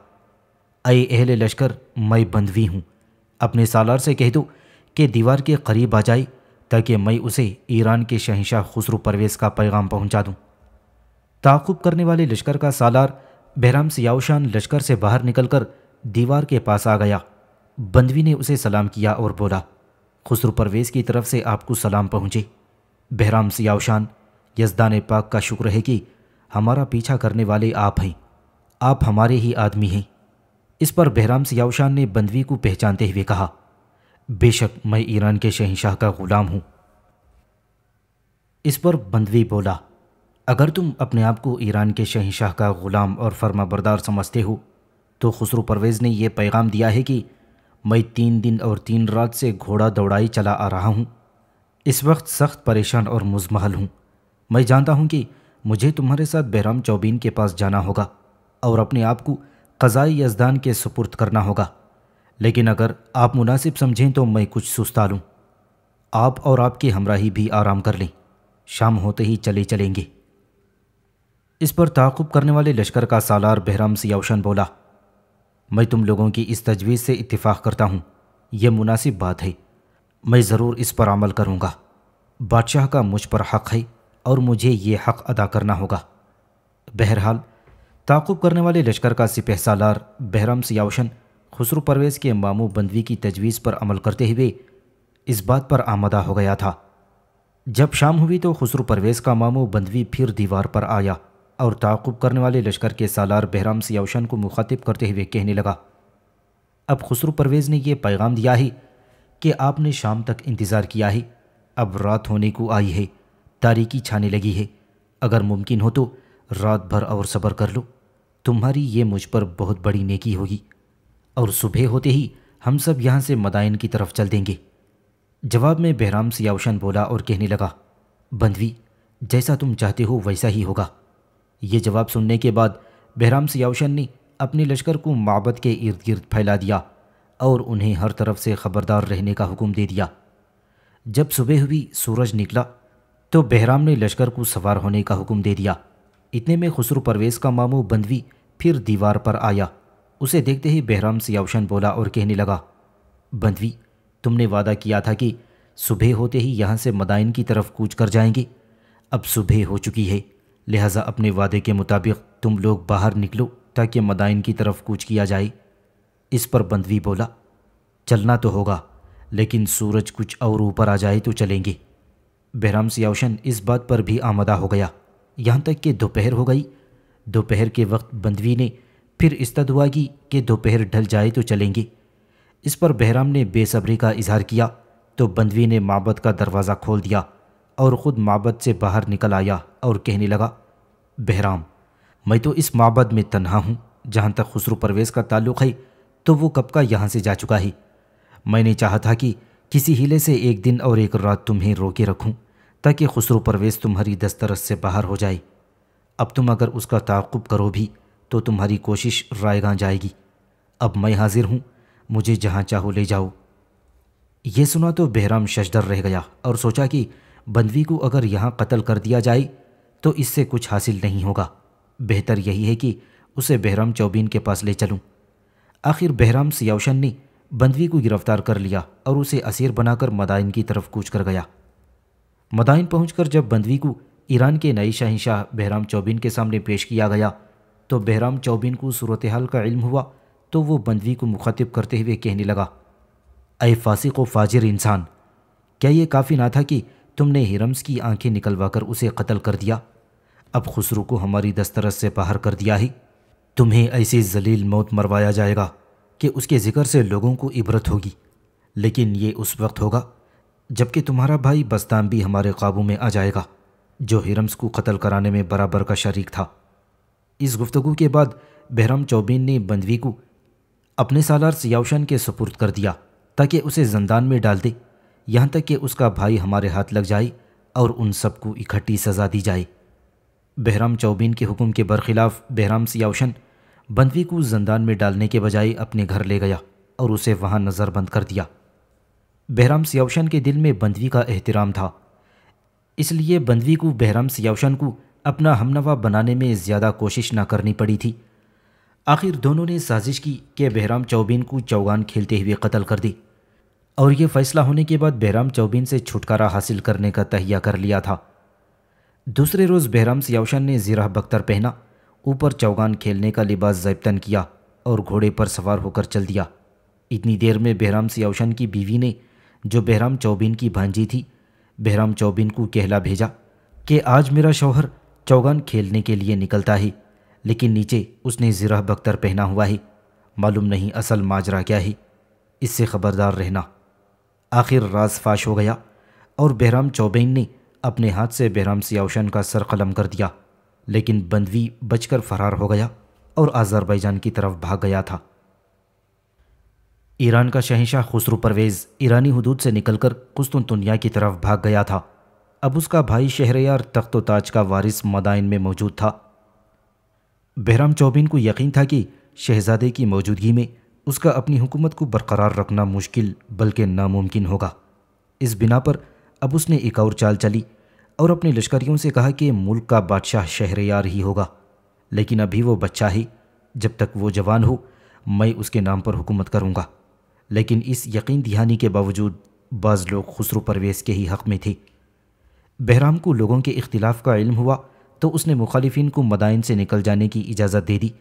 अय अहले लश्कर मैं बंदवी हूँ अपने सालार से कह दो के दीवार के करीब आ जाए ताकि मैं उसे ईरान के शहंशाह खुसरू परवेज का पैगाम पहुंचा दूं। ताकुब करने वाले लश्कर का सालार बहराम सियावशान लश्कर से बाहर निकलकर दीवार के पास आ गया बंदवी ने उसे सलाम किया और बोला खुसरू परवेज की तरफ से आपको सलाम पहुँचे बहराम सियावशान यजदान पाक का शुक्र है कि हमारा पीछा करने वाले आप हैं आप हमारे ही आदमी हैं इस पर बहराम सियावशान ने बंदवी को पहचानते हुए कहा बेशक मैं ईरान के शहनशाह का ग़ुलाम हूँ इस पर बंदवी बोला अगर तुम अपने आप को ईरान के शहनशाह का ग़ुलाम और फर्माबरदार समझते हो तो खुसरो परवेज़ ने यह पैगाम दिया है कि मैं तीन दिन और तीन रात से घोड़ा दौड़ाई चला आ रहा हूँ इस वक्त सख्त परेशान और मुजमहल हूँ मैं जानता हूँ कि मुझे तुम्हारे साथ बहराम चौबीन के पास जाना होगा और अपने आप को कज़ाई यजदान के सुपुर्द करना होगा लेकिन अगर आप मुनासिब समझें तो मैं कुछ सुस्ता लूँ आप और आपकी हमराही भी आराम कर लें शाम होते ही चले चलेंगे इस पर ताकुब करने वाले लश्कर का सालार बहराम सियावशन बोला मैं तुम लोगों की इस तजवीज़ से इतफाक़ करता हूँ यह मुनासिब बात है मैं ज़रूर इस पर अमल करूँगा बादशाह का मुझ पर हक़ है और मुझे ये हक़ अदा करना होगा बहरहाल ताकुब करने वाले लश्कर का सिपह सालार बहराम सियावशन खुसरू परवेज़ के मामू बंदवी की तजवीज़ पर अमल करते हुए इस बात पर आमदा हो गया था जब शाम हुई तो खुसरू परवेज़ का मामू बंदवी फिर दीवार पर आया और ताकुब करने वाले लश्कर के सालार बहराम सियावशन को मुखातिब करते हुए कहने लगा अब खुसरू परवेज़ ने यह पैगाम दिया ही कि आपने शाम तक इंतज़ार किया है अब रात होने को आई है तारीकी छाने लगी है अगर मुमकिन हो तो रात भर और सब्र कर लो तुम्हारी ये मुझ पर बहुत बड़ी नेकी होगी और सुबह होते ही हम सब यहाँ से मदाइन की तरफ चल देंगे जवाब में बहराम सियावशन बोला और कहने लगा बंदवी जैसा तुम चाहते हो वैसा ही होगा ये जवाब सुनने के बाद बहराम सियावशन ने अपने लश्कर को माबद के इर्द गिर्द फैला दिया और उन्हें हर तरफ से ख़बरदार रहने का हुक्म दे दिया जब सुबह हुई सूरज निकला तो बहराम ने लश्कर को सवार होने का हुक्म दे दिया इतने में खुसरू परवेज़ का मामू बंदवी फिर दीवार पर आया उसे देखते ही बहराम सियावशन बोला और कहने लगा बंदवी तुमने वादा किया था कि सुबह होते ही यहाँ से मदाइन की तरफ कूच कर जाएंगे अब सुबह हो चुकी है लिहाजा अपने वादे के मुताबिक तुम लोग बाहर निकलो ताकि मदाइन की तरफ कूच किया जाए इस पर बंदवी बोला चलना तो होगा लेकिन सूरज कुछ और ऊपर आ जाए तो चलेंगे बहराम सियावशन इस बात पर भी आमदा हो गया यहाँ तक कि दोपहर हो गई दोपहर के वक्त बंदवी ने फिर इस्तद हुआ कि दोपहर ढल जाए तो चलेंगे इस पर बहराम ने बेसब्री का इजहार किया तो बंदवी ने माबद का दरवाज़ा खोल दिया और ख़ुद माबद से बाहर निकल आया और कहने लगा बहराम मैं तो इस माबद में तन्हा हूँ जहाँ तक खसरू परवेज़ का ताल्लुक़ है तो वो कब का यहाँ से जा चुका है मैंने चाहा था कि किसी हिले से एक दिन और एक रात तुम्हें रोके रखूँ ताकि खसरू परवेज़ तुम्हारी दस्तरस से बाहर हो जाए अब तुम अगर उसका ताकुब करो भी तो तुम्हारी कोशिश रायगा जाएगी अब मैं हाजिर हूँ मुझे जहाँ चाहो ले जाओ यह सुना तो बहराम शशदर रह गया और सोचा कि बंदवी को अगर यहाँ कत्ल कर दिया जाए तो इससे कुछ हासिल नहीं होगा बेहतर यही है कि उसे बहराम चौबीन के पास ले चलूँ आखिर बहराम सियावशन ने बंदवी को गिरफ्तार कर लिया और उसे असीर बनाकर मदाइन की तरफ कूच कर गया मदाइन पहुंचकर जब बंदवी को ईरान के नए शहनशाह बहराम चौबीन के सामने पेश किया गया तो बहराम चौबीन को सूरत हाल का इल्म हुआ तो वो बंदवी को मुखातिब करते हुए कहने लगा अय फासिक को फाजिर इंसान क्या ये काफ़ी ना था कि तुमने हिरम्स की आंखें निकलवा कर उसे कत्ल कर दिया अब खुसरू को हमारी दस्तरस से बाहर कर दिया ही तुम्हें ऐसी जलील मौत मरवाया जाएगा कि उसके ज़िक्र से लोगों को इबरत होगी लेकिन ये उस वक्त होगा जबकि तुम्हारा भाई बस्तान भी हमारे काबू में आ जाएगा जो हिरम्स को कत्ल कराने में बराबर का शरीक था इस गुफ्तु के बाद बहराम चौबीन ने बंदवी को अपने सालार सियावशन के सपुर्द कर दिया ताकि उसे जंदान में डाल दे यहाँ तक कि उसका भाई हमारे हाथ लग जाए और उन सबको इकट्ठी सज़ा दी जाए बहराम चौबीन के हुक्म के बरखिलाफ बहराम सियावशन बंदवी को जंदान में डालने के बजाय अपने घर ले गया और उसे वहाँ नज़रबंद कर दिया बहराम सियावशन के दिल में बंदवी का एहतराम था इसलिए बंदवी को बहराम सियावशन को अपना हमनवा बनाने में ज़्यादा कोशिश ना करनी पड़ी थी आखिर दोनों ने साजिश की कि बहराम चौबीन को चौगान खेलते हुए कत्ल कर दी और ये फैसला होने के बाद बहराम चौबीन से छुटकारा हासिल करने का तहिया कर लिया था दूसरे रोज़ बहराम सियावशन ने ज़ीरा बख्तर पहना ऊपर चौगान खेलने का लिबास जैबतन किया और घोड़े पर सवार होकर चल दिया इतनी देर में बहराम सियावशन की बीवी ने जो बहराम चौबीन की भांजी थी बहराम चौबीन को कहला भेजा कि आज मेरा शौहर चौगन खेलने के लिए निकलता ही लेकिन नीचे उसने ज़रा बख्तर पहना हुआ ही मालूम नहीं असल माजरा क्या ही इससे खबरदार रहना आखिर राज फाश हो गया और बहराम चौबेन ने अपने हाथ से बहराम सियावशन का सर कलम कर दिया लेकिन बंदवी बचकर फरार हो गया और आज़रबैजान की तरफ भाग गया था ईरान का शहनशाह खुसरू परवेज़ ईरानी हदूद से निकलकर कुस्तुनतुनिया की तरफ भाग गया था अब उसका भाई शहरयार तख्त तो ताज का वारिस मदाइन में मौजूद था बहराम चौबिन को यकीन था कि शहजादे की मौजूदगी में उसका अपनी हुकूमत को बरकरार रखना मुश्किल बल्कि नामुमकिन होगा इस बिना पर अब उसने एक और चाल चली और अपने लश्करियों से कहा कि मुल्क का बादशाह शहरयार ही होगा लेकिन अभी वो बच्चा ही जब तक वो जवान हो मैं उसके नाम पर हुकूमत करूँगा लेकिन इस यकीन दहानी के बावजूद बाज़ लोग खुसरो परवेज़ के ही हक़ में थे बहराम को लोगों के इख्तिलाफ का इल्म हुआ तो उसने मुखालिफिन को मदाइन से निकल जाने की इजाज़त दे दी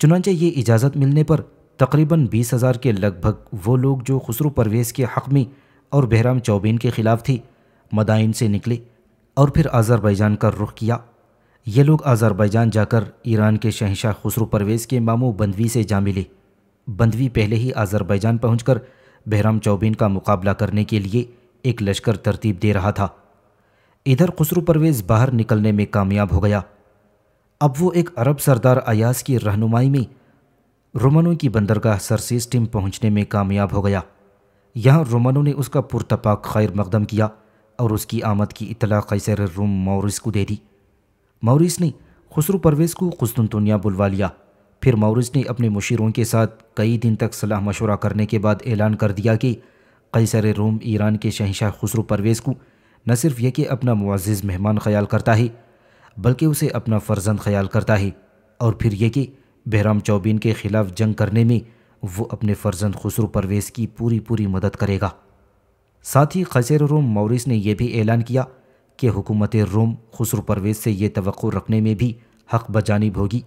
चुनाचे ये इजाज़त मिलने पर तकरीबन बीस हज़ार के लगभग वो लोग जो खसरू परवेज़ के हक़ में और बहराम चौबीन के ख़िलाफ़ थी मदाइन से निकले और फिर आज़रबैजान का रुख किया ये लोग आज़रबैजान जाकर ईरान के शहशाह खसरू परवेज़ के मामू बंदवी से जा मिले बंदवी पहले ही आज़रबैजान पहुँच बहराम चौबीन का मुकाबला करने के लिए एक लश्कर तरतीब दे रहा था इधर खुसरू परवेज़ बाहर निकलने में कामयाब हो गया अब वो एक अरब सरदार अयास की रहनुमाई में रोमनों की बंदरगाह सरसेस टीम पहुंचने में कामयाब हो गया यहाँ रोमनों ने उसका पुरतपाक खैर मकदम किया और उसकी आमद की इतला कैसर रोम मौरिस को दे दी मौरिस ने खुसरू परवेज़ को खुस्तुनतुनिया बुलवा लिया फिर मौरिस ने अपने मुशीरों के साथ कई दिन तक सलाह मशवरा करने के बाद ऐलान कर दिया कि कैसर रोम ईरान के शहशाह खुसरू परवेज़ को न सिर्फ यह कि अपना मुआज़ मेहमान ख्याल करता है बल्कि उसे अपना फ़र्जंद ख्याल करता है और फिर यह कि बहराम चौबीन के ख़िलाफ़ जंग करने में वो अपने फ़र्जंद खसरू परवेज़ की पूरी पूरी मदद करेगा साथ ही खसर रोम मौरिस ने यह भी ऐलान किया कि हुकूमत रोम खसरू परवेज़ से ये तो रखने में भी हक बजानब होगी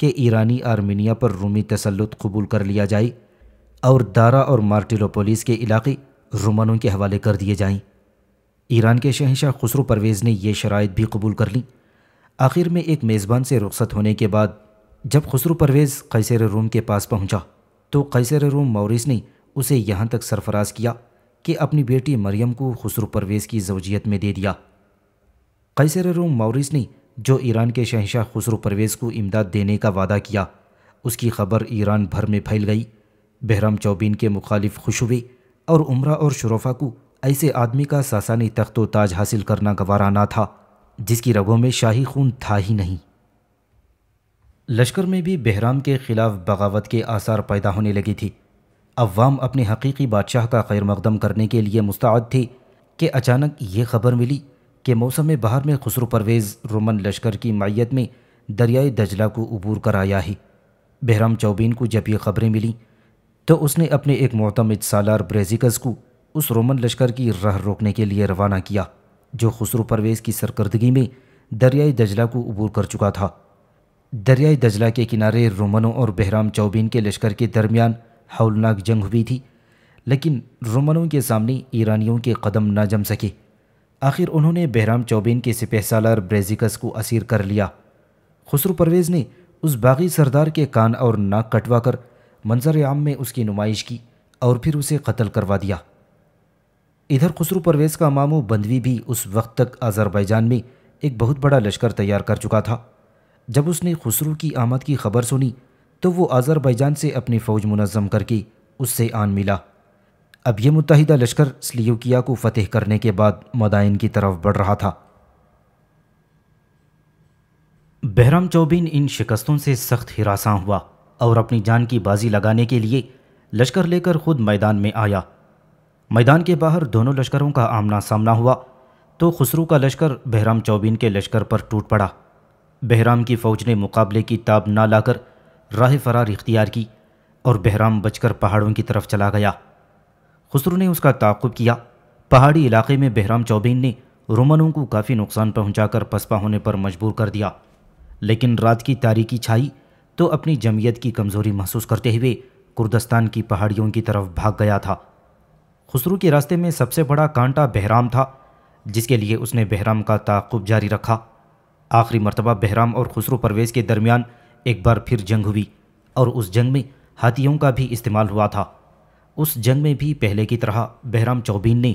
कि ईरानी आर्मीनिया पर रोमी तसलुत कबूल कर लिया जाए और दारा और मार्टिलोपोलिस के इलाके रोमनों के हवाले कर दिए जाएं ईरान के शहनशाह खुसरो परवेज़ ने यह शराइ भी कबूल कर ली आखिर में एक मेज़बान से रुखसत होने के बाद जब खुसरो परवेज़ कैसर रूम के पास पहुंचा, तो कैसर रूम मौरिस ने उसे यहाँ तक सरफराज किया कि अपनी बेटी मरियम को खुसरो परवेज़ की जोजियत में दे दिया कैसर रूम मौरिस ने जो ईरान के शहनशाह खुसरो परवेज़ को इमदाद देने का वादा किया उसकी खबर ईरान भर में फैल गई बहराम चौबीन के मुखालिफ खुश हुए और उम्र और शरोफा को ऐसे आदमी का सासानी तख्तो ताज हासिल करना गवाराना था जिसकी रगों में शाही खून था ही नहीं लश्कर में भी बहराम के ख़िलाफ़ बगावत के आसार पैदा होने लगी थी अवाम अपने हकीकी बादशाह का खैर मकदम करने के लिए मुस्तद थे कि अचानक ये खबर मिली कि मौसम बहार में खसरू परवेज़ रोमन लश्कर की मैत में दरियाए दजला को अबूर कर आया है बहराम चौबीन को जब ये खबरें मिली तो उसने अपने एक मोतमद सालार ब्रेजिकस को उस रोमन लश्कर की राह रोकने के लिए रवाना किया जो खसरू परवेज़ की सरकर्दगी में दरियाई दजला को अबूर कर चुका था दरियाई दजला के किनारे रोमनों और बहराम चौबीन के लश्कर के दरमियान हौलनाक जंग हुई थी लेकिन रोमनों के सामने ईरानियों के कदम ना जम सके आखिर उन्होंने बहराम चौबीन के सिपह ब्रेजिकस को असीर कर लिया खसरू परवेज़ ने उस बागी सरदार के कान और नाक कटवा कर मंजर आम में उसकी नुमाइश की और फिर उसे कत्ल करवा दिया इधर खुसरू परवेज़ का मामू बंदवी भी उस वक्त तक अज़रबैजान में एक बहुत बड़ा लश्कर तैयार कर चुका था जब उसने खुसरू की आमद की खबर सुनी तो वो अज़रबैजान से अपनी फ़ौज मुनज़म करके उससे आन मिला अब यह मुतहदा लश्कर स्लियोकिया को फतेह करने के बाद मदाइन की तरफ बढ़ रहा था बहराम चौबीन इन शिकस्तों से सख्त हिरासा हुआ और अपनी जान की बाजी लगाने के लिए लश्कर लेकर खुद मैदान में आया मैदान के बाहर दोनों लश्करों का आमना सामना हुआ तो खुसरू का लश्कर बहराम चौबीन के लश्कर पर टूट पड़ा बहराम की फ़ौज ने मुकाबले की ताब ना लाकर राह फरार इख्तियार की और बहराम बचकर पहाड़ों की तरफ चला गया खुसरू ने उसका ताकुब किया पहाड़ी इलाके में बहराम चौबीन ने रोमनों को काफ़ी नुकसान पहुंचाकर पसपा होने पर मजबूर कर दिया लेकिन रात की तारीकी छाई तो अपनी जमीयत की कमज़ोरी महसूस करते हुए कुर्दस्तान की पहाड़ियों की तरफ भाग गया था खुसरू के रास्ते में सबसे बड़ा कांटा बहराम था जिसके लिए उसने बहराम का ताकुब जारी रखा आखिरी मरतबा बहराम और खुसरू परवेज़ के दरमियान एक बार फिर जंग हुई और उस जंग में हाथियों का भी इस्तेमाल हुआ था उस जंग में भी पहले की तरह बहराम चौबीन ने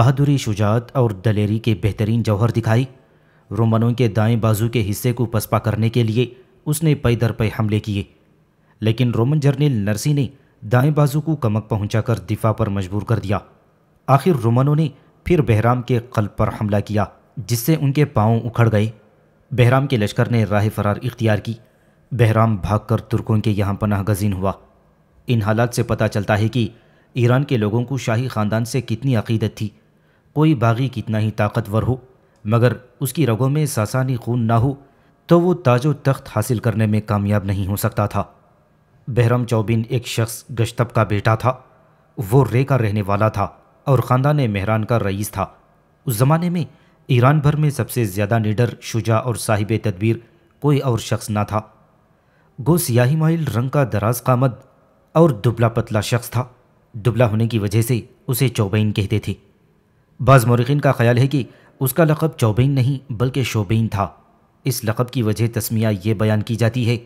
बहादुरी शुजात और दलेरी के बेहतरीन जौहर दिखाई रोमनों के दाएं बाजू के हिस्से को पसपा करने के लिए उसने पैदर दर पै हमले किए लेकिन रोमन जर्नल नरसी ने दाएं बाजू को कमक पहुंचाकर दिफा पर मजबूर कर दिया आखिर रोमनों ने फिर बहराम के कल्ब पर हमला किया जिससे उनके पाँव उखड़ गए बहराम के लश्कर ने राह फरार इख्तियार की बहराम भागकर तुर्कों के यहाँ पनाह गजीन हुआ इन हालात से पता चलता है कि ईरान के लोगों को शाही ख़ानदान से कितनी अकीदत थी कोई बागी कितना ही ताकतवर हो मगर उसकी रगों में सासानी खून ना हो तो वो ताजो तख्त हासिल करने में कामयाब नहीं हो सकता था बहरम चौबिन एक शख्स गश्तब का बेटा था वो रे का रहने वाला था और ख़ानदान मेहरान का रईस था उस ज़माने में ईरान भर में सबसे ज़्यादा निडर शुजा और साहिब तदबीर कोई और शख्स ना था गो सियाही माइल रंग का दराज कामद और दुबला पतला शख्स था दुबला होने की वजह से उसे चौबैन कहते थे बाज़ मौरखिन का ख्याल है कि उसका लक़ब चौबैन नहीं बल्कि शोबैन था इस लक़ब की वजह तस्मिया ये बयान की जाती है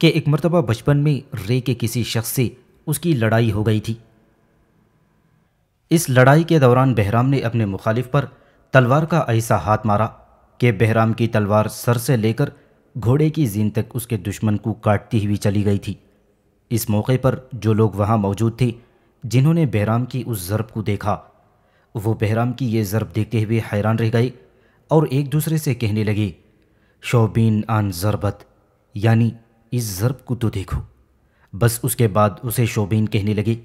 कि एक मरतबा बचपन में रे के किसी शख्स से उसकी लड़ाई हो गई थी इस लड़ाई के दौरान बहराम ने अपने मुखालिफ पर तलवार का ऐसा हाथ मारा कि बहराम की तलवार सर से लेकर घोड़े की जीन तक उसके दुश्मन को काटती हुई चली गई थी इस मौके पर जो लोग वहाँ मौजूद थे जिन्होंने बहराम की उस ज़रब को देखा वो बहराम की ये ज़रब देखते हुए हैरान रह गए और एक दूसरे से कहने लगे शौबीन आन ज़रबत यानी इस ज़रब को तो देखो बस उसके बाद उसे शोबीन कहने लगी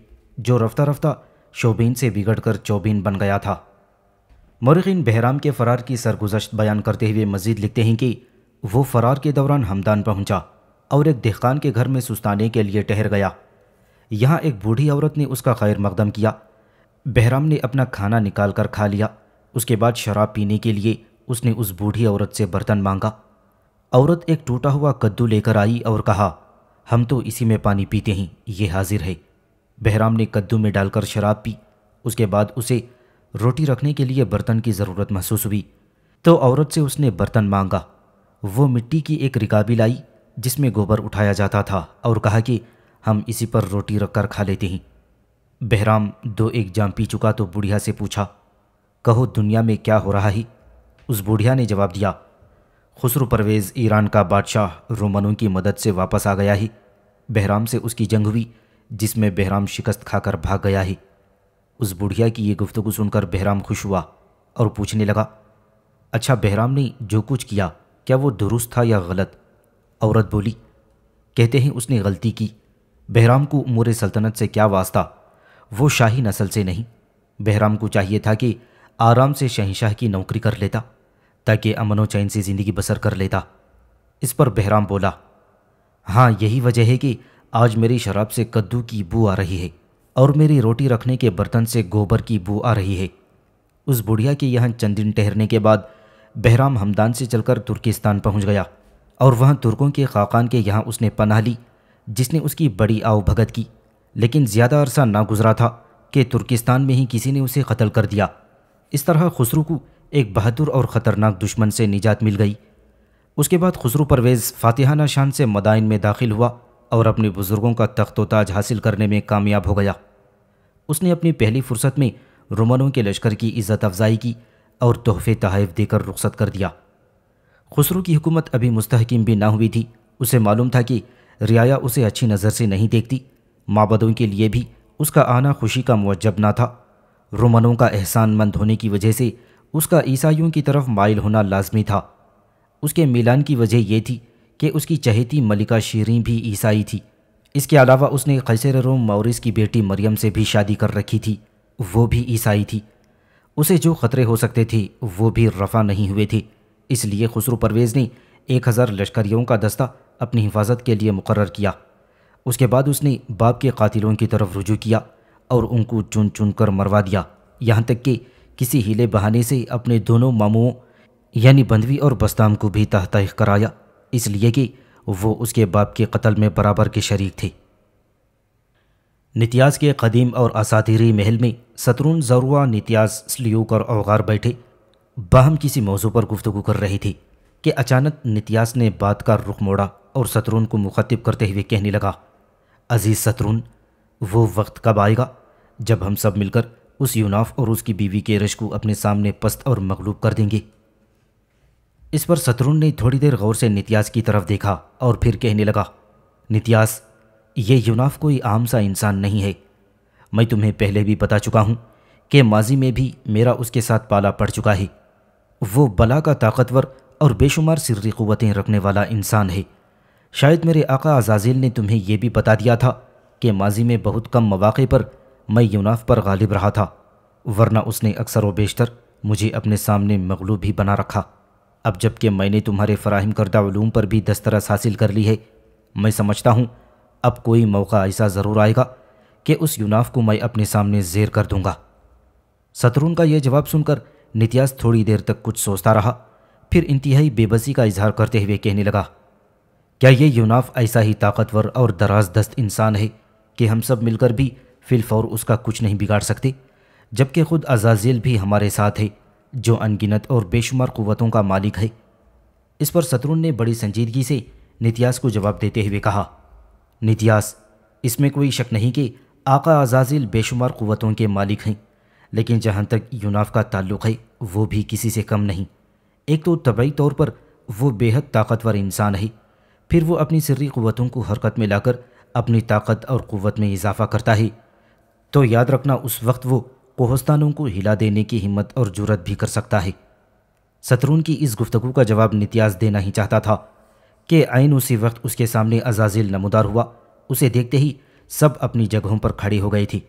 जो रफ्ता रफ्ता शोबीन से बिगड़कर चौबीन बन गया था मरगिन बहराम के फ़रार की सरगुजश्त बयान करते हुए मजीद लिखते हैं कि वो फ़रार के दौरान हमदान पहुंचा और एक दहकान के घर में सुस्ताने के लिए ठहर गया यहाँ एक बूढ़ी औरत ने उसका खैर मकदम किया बहराम ने अपना खाना निकाल कर खा लिया उसके बाद शराब पीने के लिए उसने उस बूढ़ी औरत से बर्तन मांगा औरत एक टूटा हुआ कद्दू लेकर आई और कहा हम तो इसी में पानी पीते हैं ये हाजिर है बहराम ने कद्दू में डालकर शराब पी उसके बाद उसे रोटी रखने के लिए बर्तन की ज़रूरत महसूस हुई तो औरत से उसने बर्तन मांगा वो मिट्टी की एक रिकाबी लाई जिसमें गोबर उठाया जाता था और कहा कि हम इसी पर रोटी रखकर खा लेते हैं बहराम दो एक जाम पी चुका तो बुढ़िया से पूछा कहो दुनिया में क्या हो रहा है उस बुढ़िया ने जवाब दिया खुसरो परवेज़ ईरान का बादशाह रोमनों की मदद से वापस आ गया ही बहराम से उसकी जंग हुई जिसमें बहराम शिकस्त खाकर भाग गया ही उस बुढ़िया की ये गुफ्तगु सुनकर बहराम खुश हुआ और पूछने लगा अच्छा बहराम ने जो कुछ किया क्या वो दुरुस्त था या गलत औरत बोली कहते हैं उसने गलती की बहराम को उमूर सल्तनत से क्या वास्ता वो शाही नस्ल से नहीं बहराम को चाहिए था कि आराम से शहनशाह की नौकरी कर लेता ताकि अमनो चैन से ज़िंदगी बसर कर लेता इस पर बहराम बोला हाँ यही वजह है कि आज मेरी शराब से कद्दू की बू आ रही है और मेरी रोटी रखने के बर्तन से गोबर की बू आ रही है उस बुढ़िया के यहाँ चंद दिन ठहरने के बाद बहराम हमदान से चलकर तुर्किस्तान पहुँच गया और वहाँ तुर्कों के खाकान के यहाँ उसने पनाह ली जिसने उसकी बड़ी आव भगत की लेकिन ज़्यादा अरसा ना गुजरा था कि तुर्किस्तान में ही किसी ने उसे कत्ल कर दिया इस तरह खुसरू को एक बहादुर और ख़तरनाक दुश्मन से निजात मिल गई उसके बाद खुसरू परवेज़ फातिहाना शान से मदाइन में दाखिल हुआ और अपने बुज़ुर्गों का तख्त ताज हासिल करने में कामयाब हो गया उसने अपनी पहली फुर्सत में रोमनों के लश्कर की इज़्ज़त अफजाई की और तोहफ़े तहफ़ देकर रुख्सत कर दिया खुसरू की हुकूमत अभी मुस्तहकम भी ना हुई थी उसे मालूम था कि रियाया उसे अच्छी नज़र से नहीं देखती माबदों के लिए भी उसका आना खुशी का मुजब ना था रोमनों का एहसान मंद होने की वजह से उसका ईसाइयों की तरफ माइल होना लाजमी था उसके मिलान की वजह यह थी कि उसकी चहेती मलिका शीरें भी ईसाई थी इसके अलावा उसने खैसर रोम मौरिस की बेटी मरियम से भी शादी कर रखी थी वो भी ईसाई थी उसे जो ख़तरे हो सकते थे वो भी रफा नहीं हुए थे इसलिए खुसरू परवेज़ ने एक हज़ार लश्करियों का दस्ता अपनी हिफाजत के लिए मुकर किया उसके बाद उसने बाप के कातिलों की तरफ रुजू किया और उनको चुन चुन कर मरवा दिया यहाँ तक कि किसी हीले बहाने से अपने दोनों मामुओं यानी बंदवी और बस्ताम को भी तहतह कराया इसलिए कि वो उसके बाप के कत्ल में बराबर के शरीक थे नितियाज के कदीम और असातिरी महल में सतरून जरुआ नितियाज स्लियोक और अवगार बैठे बाहम किसी मौजू पर गुफ्तु कर रही थी कि अचानक नितियास ने बात का रुख मोड़ा और सतरून को मुखातिब करते हुए कहने लगा अजीज़ सतरून वो वक्त कब आएगा जब हम सब मिलकर उस यूनाफ और उसकी बीवी के रश को अपने सामने पस्त और मकलूब कर देंगे इस पर शत्रुन ने थोड़ी देर गौर से नितियाज की तरफ देखा और फिर कहने लगा नितियाज ये यूनाफ कोई आम सा इंसान नहीं है मैं तुम्हें पहले भी बता चुका हूँ कि माजी में भी मेरा उसके साथ पाला पड़ चुका है वो बला का ताकतवर और बेशुमार सिर्री क़वतें रखने वाला इंसान है शायद मेरे आका अजाजिल ने तुम्हें यह भी बता दिया था कि माजी में बहुत कम मौाक़े पर मैं यूनाफ पर गालिब रहा था वरना उसने अक्सर व बेशतर मुझे अपने सामने मगलूब ही बना रखा अब जबकि मैंने तुम्हारे फराहम करदा ूम पर भी दस्तरस हासिल कर ली है मैं समझता हूँ अब कोई मौका ऐसा ज़रूर आएगा कि उस यूनाफ को मैं अपने सामने जेर कर दूंगा सतरून का यह जवाब सुनकर नित्यास थोड़ी देर तक कुछ सोचता रहा फिर इंतहाई बेबसी का इजहार करते हुए कहने लगा क्या ये यूनाफ ऐसा ही ताकतवर और दराज दस्त इंसान है कि हम सब मिलकर भी फिलफौर उसका कुछ नहीं बिगाड़ सकते जबकि खुद अजाजिल भी हमारे साथ है जो अनगिनत और बेशुमार क़वतों का मालिक है इस पर शत्रुन ने बड़ी संजीदगी से नित्यास को जवाब देते हुए कहा नित्यास इसमें कोई शक नहीं कि आका अजाजिल बेशुमार क़वतों के मालिक हैं लेकिन जहाँ तक यूनाफ का ताल्लुक़ है वो भी किसी से कम नहीं एक तो तबई तौर पर वो बेहद ताकतवर इंसान है फिर वो अपनी सर्री क़वतों को हरकत में लाकर अपनी ताकत और क़वत में इजाफ़ा करता है तो याद रखना उस वक्त वो कोहस्तानों को हिला देने की हिम्मत और जरूरत भी कर सकता है सतरून की इस गुफ्तगु का जवाब नित्याज देना ही चाहता था कि आयन उसी वक्त उसके सामने अजाजिल नमदार हुआ उसे देखते ही सब अपनी जगहों पर खड़ी हो गई थी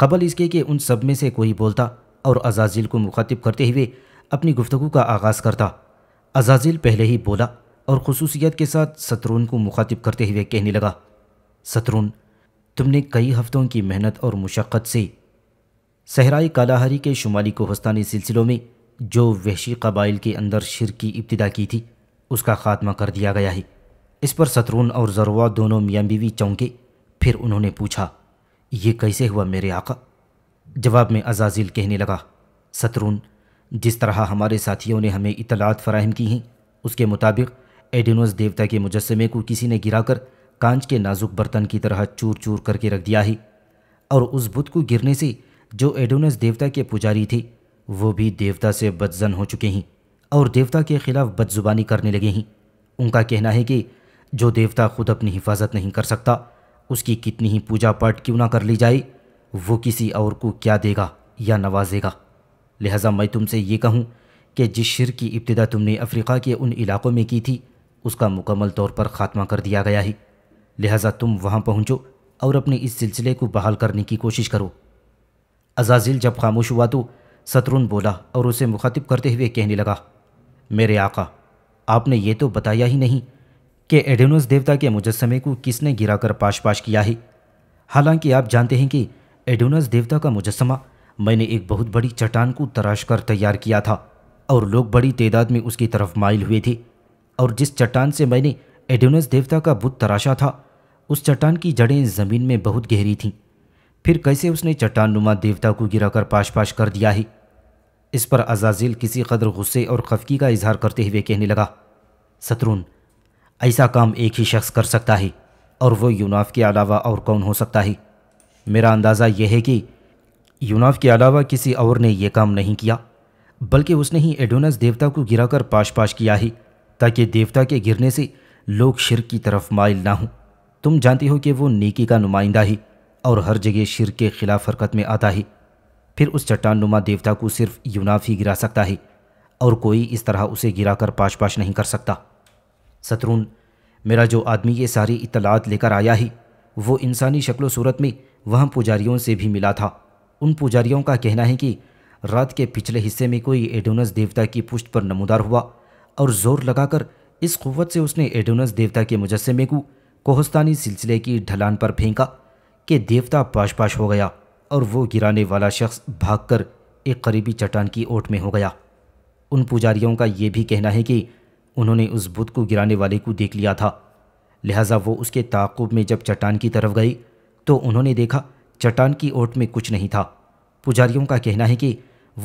कबल इसके कि उन सब में से कोई बोलता और अजाजिल को मुखातिब करते हुए अपनी गुफ्तगु का आगाज़ करता अजाजिल पहले ही बोला और खसूसियत के साथ सतरून को मुखातिब करते हुए कहने लगा सतरून तुमने कई हफ्तों की मेहनत और मुशक्क़त से सहराई कालाहारी के शुमाली कोहस्तानी सिलसिलों में जो वहशी कबाइल के अंदर शिर की इब्तदा की थी उसका खात्मा कर दिया गया है इस पर सतरून और जरुआ दोनों मियाँ बीवी चौंके फिर उन्होंने पूछा ये कैसे हुआ मेरे आका जवाब में अजाजिल कहने लगा सतरून जिस तरह हमारे साथियों ने हमें इतलात फ़राहम की हैं उसके मुताबिक एडिनोस देवता के मुजस्मे को किसी ने गिराकर कांच के नाजुक बर्तन की तरह चूर चूर करके रख दिया ही और उस बुत को गिरने से जो एडोनस देवता के पुजारी थे वो भी देवता से बदजन हो चुके हैं और देवता के खिलाफ बदजुबानी करने लगे हैं उनका कहना है कि जो देवता खुद अपनी हिफाजत नहीं कर सकता उसकी कितनी ही पूजा पाठ क्यों ना कर ली जाए वो किसी और को क्या देगा या नवाजेगा लिहाजा मैं तुमसे ये कहूँ कि जिस शिर की इब्तदा तुमने अफ्रीका के उन इलाक़ों में की थी उसका मुकम्मल तौर पर ख़ात्मा कर दिया गया है लिहाजा तुम वहाँ पहुँचो और अपने इस सिलसिले को बहाल करने की कोशिश करो अजाजिल जब खामोश हुआ तो सतरुन बोला और उसे मुखातिब करते हुए कहने लगा मेरे आका आपने ये तो बताया ही नहीं कि एडेनोस देवता के मुजस्मे को किसने गिराकर पाश पाश किया है हालांकि आप जानते हैं कि एडोनस देवता का मुजस्मा मैंने एक बहुत बड़ी चट्टान को तराश कर तैयार किया था और लोग बड़ी तादाद में उसकी तरफ माइल हुए थे और जिस चट्टान से मैंने एडोनस देवता का बुत तराशा था उस चट्टान की जड़ें ज़मीन में बहुत गहरी थीं फिर कैसे उसने चट्टान नुमा देवता को गिराकर पाश पाश कर दिया है इस पर अजाजिल किसी कदर गुस्से और खफकी का इजहार करते हुए कहने लगा सतरून ऐसा काम एक ही शख्स कर सकता है और वो यूनाफ के अलावा और कौन हो सकता है मेरा अंदाज़ा यह है कि यूनाफ के अलावा किसी और ने यह काम नहीं किया बल्कि उसने ही एडोनस देवता को गिराकर पाश पाश किया ही ताकि देवता के गिरने से लोग शिर की तरफ माइल ना हों तुम जानती हो कि वो नेकी का नुमाइंदा ही और हर जगह शिर के खिलाफ हरकत में आता ही फिर उस चट्टान नुमा देवता को सिर्फ यूनाफ ही गिरा सकता है और कोई इस तरह उसे गिरा कर पाश पाश नहीं कर सकता शत्रुन मेरा जो आदमी ये सारी इतलात लेकर आया ही वो इंसानी शक्लो सूरत में वहाँ पुजारियों से भी मिला था उन पुजारियों का कहना है कि रात के पिछले हिस्से में कोई एडोनस देवता की पुष्ट पर नमोदार हुआ और जोर लगाकर इस कुत से उसने एडोनस देवता के मुजस्मे को कोहस्तानी सिलसिले की ढलान पर फेंका कि देवता पाशपाश हो गया और वो गिराने वाला शख्स भागकर एक करीबी चट्टान की ओट में हो गया उन पुजारियों का ये भी कहना है कि उन्होंने उस बुद्ध को गिराने वाले को देख लिया था लिहाजा वो उसके ताकुब में जब चट्टान की तरफ गई तो उन्होंने देखा चट्टान की ओट में कुछ नहीं था पुजारियों का कहना है कि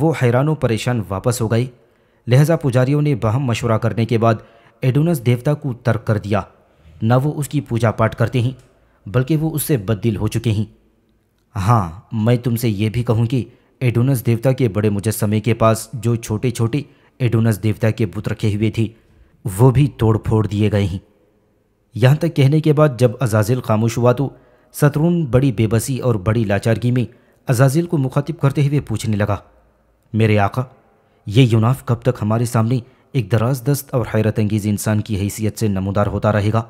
वो हैरानों परेशान वापस हो गई लिहाजा पुजारियों ने बहम मशवरा करने के बाद एडोनस देवता को तर्क कर दिया न वो उसकी पूजा पाठ करते हैं बल्कि वो उससे बददिल हो चुके हैं हाँ मैं तुमसे ये भी कहूँ कि एडोनस देवता के बड़े मुजस्मे के पास जो छोटे छोटे एडोनस देवता के बुत रखे हुए थे वो भी तोड़ फोड़ दिए गए हैं यहाँ तक कहने के बाद जब अजाजिल खामोश हुआ तो सतरून बड़ी बेबसी और बड़ी लाचारगी में अजाजिल को मुखातिब करते हुए पूछने लगा मेरे आका ये यूनाफ कब तक हमारे सामने एक दराज दस्त और हैरत अंगेज़ इंसान की हैसियत से नमोदार होता रहेगा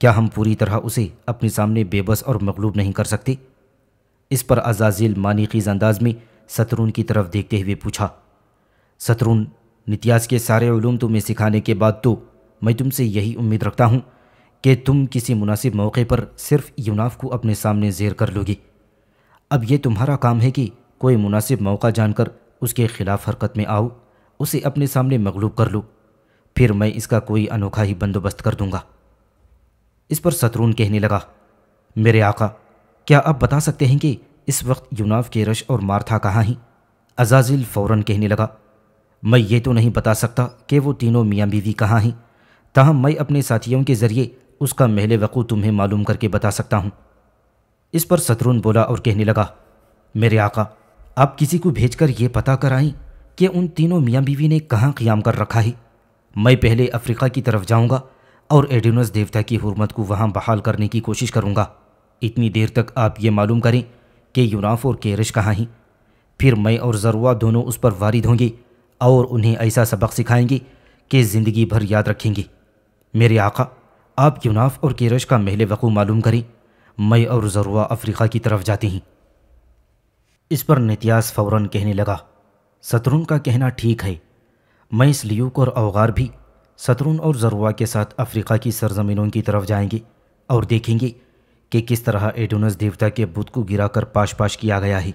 क्या हम पूरी तरह उसे अपने सामने बेबस और मकलूब नहीं कर सकते इस पर अजाजिल मानीखीज अंदाज में सतरून की तरफ देखते हुए पूछा सतरून नित्यास के सारे ूम तुम्हें सिखाने के बाद तो मैं तुमसे यही उम्मीद रखता हूँ कि तुम किसी मुनासिब मौके पर सिर्फ यूनाफ को अपने सामने जेर कर लोगे अब यह तुम्हारा काम है कि कोई मुनासिब मौका जानकर उसके खिलाफ हरकत में आओ उसे अपने सामने मकलूब कर लो फिर मैं इसका कोई अनोखा ही बंदोबस्त कर दूंगा इस पर सतरून कहने लगा मेरे आका क्या आप बता सकते हैं कि इस वक्त यूनाव के रश और मार्था कहाँ हैं अजाजिल फ़ौरन कहने लगा मैं ये तो नहीं बता सकता कि वो तीनों मियाँ बीवी कहाँ हैं ताहम मैं अपने साथियों के ज़रिए उसका महल वक़ू तुम्हें मालूम करके बता सकता हूँ इस पर सतरून बोला और कहने लगा मेरे आका आप किसी को भेजकर ये पता कराएं कि उन तीनों मियाँ बीवी ने कहाँ क़्याम कर रखा है मैं पहले अफ्रीका की तरफ जाऊँगा और एडिनस देवता की हुरमत को वहाँ बहाल करने की कोशिश करूँगा इतनी देर तक आप ये मालूम करें कि यूनाफ और केरश कहाँ हैं फिर मैं और ज़रुआ दोनों उस पर वारिद होंगे और उन्हें ऐसा सबक सिखाएंगे कि ज़िंदगी भर याद रखेंगे मेरे आका आप यूनाफ और केरश का महल वकू मालूम करें मैं और ज़रुआ अफ्रीका की तरफ जाती हैं इस पर नित्यास फ़ौर कहने लगा सतरुन का कहना ठीक है मैं इस लियूक और अवगार भी सतरून और जरुआ के साथ अफ्रीका की सरजमीनों की तरफ जाएंगे और देखेंगे कि किस तरह एडोनस देवता के बुत को गिराकर पाश पाश किया गया है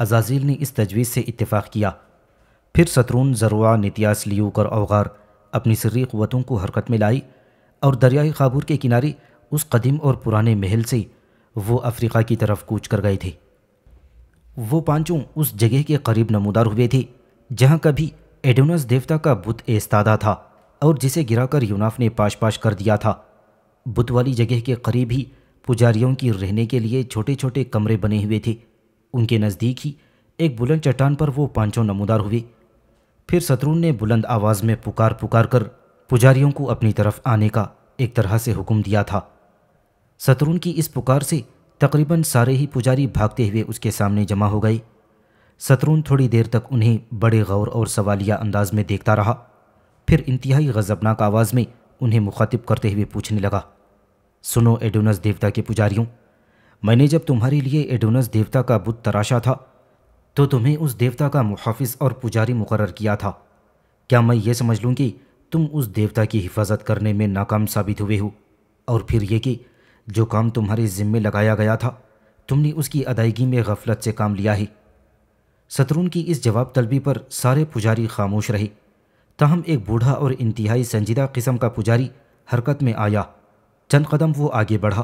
अजाजील ने इस तजवीज़ से इतफ़ाक़ किया फिर सतरून जरुआ नितियास लियूक कर अवगार अपनी सर्री क़वतों को हरकत में लाई और दरियाई खाबूर के किनारे उस कदीम और पुराने महल से वो अफ्रीका की तरफ कूच कर गए थे वो पांचों उस जगह के करीब नमोदार हुए थे जहाँ कभी एडोनस देवता का बुत एस्तादा था और जिसे गिराकर यूनाफ ने पाश पाश कर दिया था बुत वाली जगह के करीब ही पुजारियों की रहने के लिए छोटे छोटे कमरे बने हुए थे उनके नज़दीक ही एक बुलंद चट्टान पर वो पांचों नमोदार हुए फिर शत्रुन ने बुलंद आवाज़ में पुकार पुकार कर पुजारियों को अपनी तरफ आने का एक तरह से हुक्म दिया था शत्रुन की इस पुकार से तकरीबन सारे ही पुजारी भागते हुए उसके सामने जमा हो गए शत्रुन थोड़ी देर तक उन्हें बड़े गौर और सवालिया अंदाज में देखता रहा फिर इंतहाई गजबनाक आवाज़ में उन्हें मुखातिब करते हुए पूछने लगा सुनो एडोनस देवता के पुजारियों मैंने जब तुम्हारे लिए एडोनस देवता का बुत तराशा था तो तुम्हें उस देवता का मुहाफ़ और पुजारी मुकर किया था क्या मैं ये समझ लूँ कि तुम उस देवता की हिफाजत करने में नाकाम साबित हुए हो और फिर यह कि जो काम तुम्हारे ज़िम्मे लगाया गया था तुमने उसकी अदायगी में गफलत से काम लिया है शत्रुन की इस जवाब तलबी पर सारे पुजारी खामोश रहे तहम एक बूढ़ा और इंतहाई संजीदा किस्म का पुजारी हरकत में आया चंद कदम वो आगे बढ़ा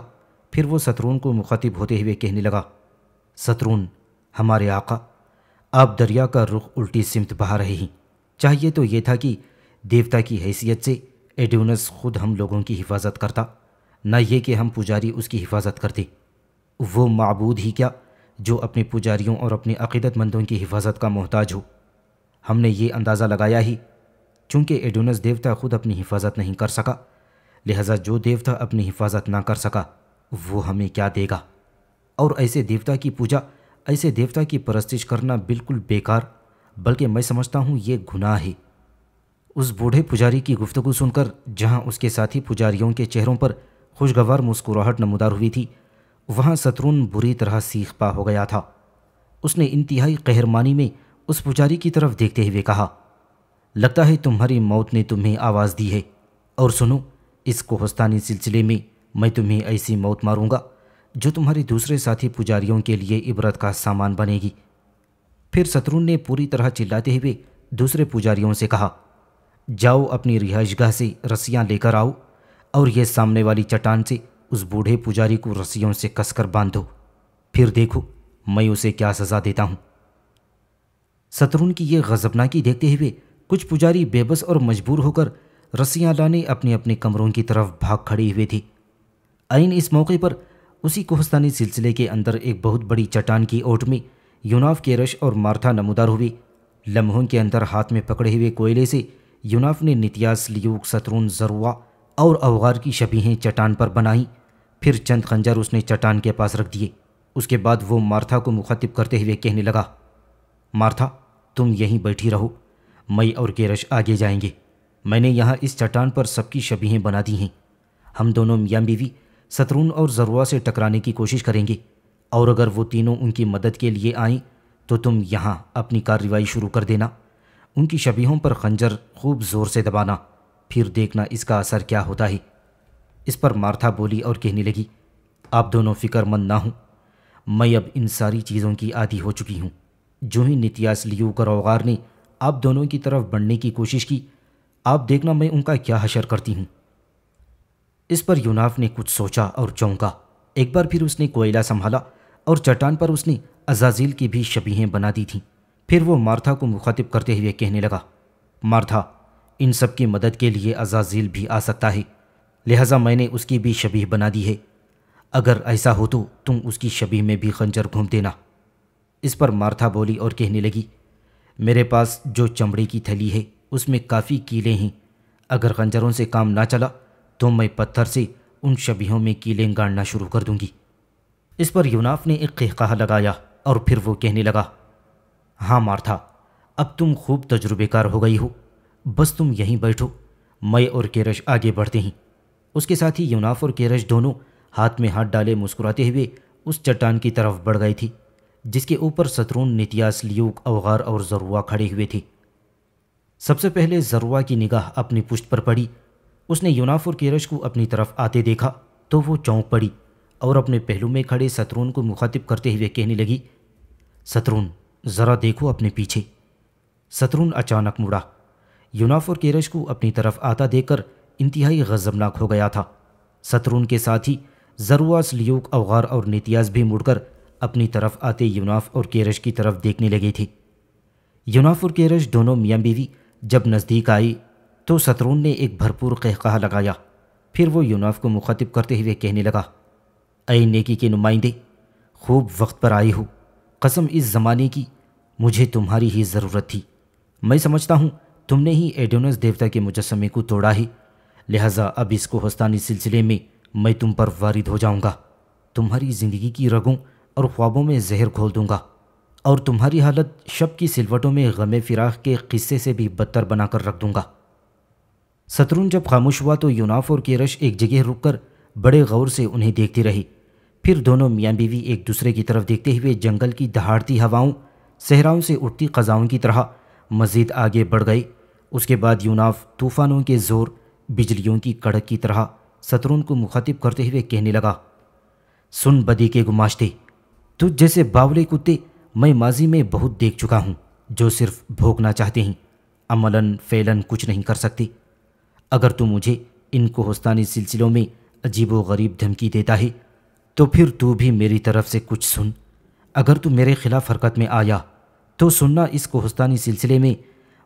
फिर वो सतरून को मुखातिब होते हुए कहने लगा सतरून हमारे आका आप दरिया का रुख उल्टी सिमत बहा रहे हैं चाहिए तो ये था कि देवता की हैसियत से एड्यूनस खुद हम लोगों की हिफाजत करता न ये कि हम पुजारी उसकी हिफाजत करते वो मबूद ही क्या जो अपने पुजारियों और अपने अकीदतमंदों की हिफाजत का मोहताज हो हमने ये अंदाज़ा लगाया ही चूंकि एडोनस देवता खुद अपनी हिफाजत नहीं कर सका लिहाजा जो देवता अपनी हिफाजत ना कर सका वो हमें क्या देगा और ऐसे देवता की पूजा ऐसे देवता की परस्तिश करना बिल्कुल बेकार बल्कि मैं समझता हूँ ये गुनाह है उस बूढ़े पुजारी की गुफ्तगु सुनकर जहाँ उसके साथी पुजारियों के चेहरों पर खुशगवार मुस्कुराहट नमदार हुई थी वहाँ शत्रुन बुरी तरह सीख पा हो गया था उसने इंतहाई कहरमानी में उस पुजारी की तरफ देखते हुए कहा लगता है तुम्हारी मौत ने तुम्हें आवाज़ दी है और सुनो इस कोहस्तानी सिलसिले में मैं तुम्हें ऐसी मौत मारूंगा जो तुम्हारे दूसरे साथी पुजारियों के लिए इबरत का सामान बनेगी फिर शत्रुन ने पूरी तरह चिल्लाते हुए दूसरे पुजारियों से कहा जाओ अपनी रिहाइशगाह से रस्सियाँ लेकर आओ और ये सामने वाली चट्टान से उस बूढ़े पुजारी को रस्सियों से कसकर बांधो फिर देखो मैं उसे क्या सज़ा देता हूँ शत्रुन की यह गजबनाकी देखते हुए कुछ पुजारी बेबस और मजबूर होकर रस्सियाँ लाने अपने अपने कमरों की तरफ भाग खड़ी हुई थी आइन इस मौके पर उसी कोहस्तानी सिलसिले के अंदर एक बहुत बड़ी चट्टान की ओट में यूनाफ के रश और मार्था नमोदार हुई लम्हों के अंदर हाथ में पकड़े हुए कोयले से यूनाफ ने नित्यास लियोक सतरून जरुआ और अवगार की शबीहें चट्टान पर बनाई फिर चंद खंजर उसने चट्टान के पास रख दिए उसके बाद वो मार्था को मुखातिब करते हुए कहने लगा मार्था तुम यहीं बैठी रहो मई और केरश आगे जाएंगे मैंने यहाँ इस चट्टान पर सबकी शबीहें बना दी हैं हम दोनों मियाँ बीवी शत्रुन और जरुआ से टकराने की कोशिश करेंगे और अगर वो तीनों उनकी मदद के लिए आएं तो तुम यहाँ अपनी कार्रवाई शुरू कर देना उनकी शबीहों पर खंजर खूब ज़ोर से दबाना फिर देखना इसका असर क्या होता है इस पर मार्था बोली और कहने लगी आप दोनों फिक्रमंद ना हों मैं अब इन सारी चीज़ों की आदि हो चुकी हूँ जो ही नित्यास लियू का ने आप दोनों की तरफ बढ़ने की कोशिश की आप देखना मैं उनका क्या हशर करती हूं इस पर यूनाफ ने कुछ सोचा और चौंका एक बार फिर उसने कोयला संभाला और चट्टान पर उसने अजाजील की भी शबीहें बना दी थीं फिर वो मार्था को मुखातिब करते हुए कहने लगा मार्था इन सब की मदद के लिए अजाजील भी आ सकता है लिहाजा मैंने उसकी भी शबीह बना दी है अगर ऐसा हो तो तुम उसकी शबीह में भी खंजर घूम देना इस पर मार्था बोली और कहने लगी मेरे पास जो चमड़े की थैली है उसमें काफ़ी कीले हैं अगर खंजरों से काम ना चला तो मैं पत्थर से उन शबियों में कीले गाड़ना शुरू कर दूंगी इस पर यूनाफ ने एक कहका लगाया और फिर वो कहने लगा हाँ मार्था अब तुम खूब तजुर्बेकार हो गई हो बस तुम यहीं बैठो मैं और केरश आगे बढ़ते हैं उसके साथ ही यूनाफ और केरश दोनों हाथ में हाथ डाले मुस्कुराते हुए उस चट्टान की तरफ बढ़ गई थी जिसके ऊपर शत्रुन नितियास लियूक अवगार और जरुआ खड़े हुए थे सबसे पहले जरुआ की निगाह अपनी पुष्ट पर पड़ी उसने यूनाफुर केरश को अपनी तरफ आते देखा तो वो चौंक पड़ी और अपने पहलू में खड़े शत्रुन को मुखातिब करते हुए कहने लगी शत्रुन ज़रा देखो अपने पीछे शत्रुन अचानक मुड़ा यूनाफुर केरश को अपनी तरफ आता देखकर इंतहाई गजबनाक हो गया था शत्रुन के साथ ही जरुआस लियूक अवगार और नितियास भी मुड़कर अपनी तरफ आते यूनाफ और केरश की तरफ देखने लगी थी यूनाफ और केरश दोनों मियाँ बीवी जब नज़दीक आई तो सतरून ने एक भरपूर कहकहा लगाया फिर वो यूनाफ को मुखातिब करते हुए कहने लगा अय नेकी के नुमाइंदे खूब वक्त पर आई हो कसम इस ज़माने की मुझे तुम्हारी ही ज़रूरत थी मैं समझता हूँ तुमने ही एडोनस देवता के मुजस्मे को तोड़ा ही लिहाजा अब इसको हस्तानी सिलसिले में मैं तुम पर वारिद हो जाऊँगा तुम्हारी ज़िंदगी की रगों और ख्वाबों में जहर खोल दूंगा और तुम्हारी हालत शब की सिलवटों में गम फिराक के किस्से से भी बदतर बनाकर रख दूंगा सतरुन जब खामोश हुआ तो यूनाफ और केरश एक जगह रुककर बड़े गौर से उन्हें देखती रही फिर दोनों मियाँ बीवी एक दूसरे की तरफ देखते हुए जंगल की दहाड़ती हवाओं सहराओं से उठती ख़जाओं की तरह मज़ीद आगे बढ़ गई उसके बाद यूनाफ तूफ़ानों के ज़ोर बिजलियों की कड़क की तरह सतरुन को मुखातिब करते हुए कहने लगा सुन बदी के गुमाश्ते तुझ तो जैसे बावले कुत्ते मैं माजी में बहुत देख चुका हूँ जो सिर्फ भोगना चाहते हैं अमलन फैलन कुछ नहीं कर सकते अगर तू मुझे इन कोहस्तानी सिलसिलों में अजीब गरीब धमकी देता है तो फिर तू भी मेरी तरफ से कुछ सुन अगर तू मेरे खिलाफ हरकत में आया तो सुनना इस कोहस्तानी सिलसिले में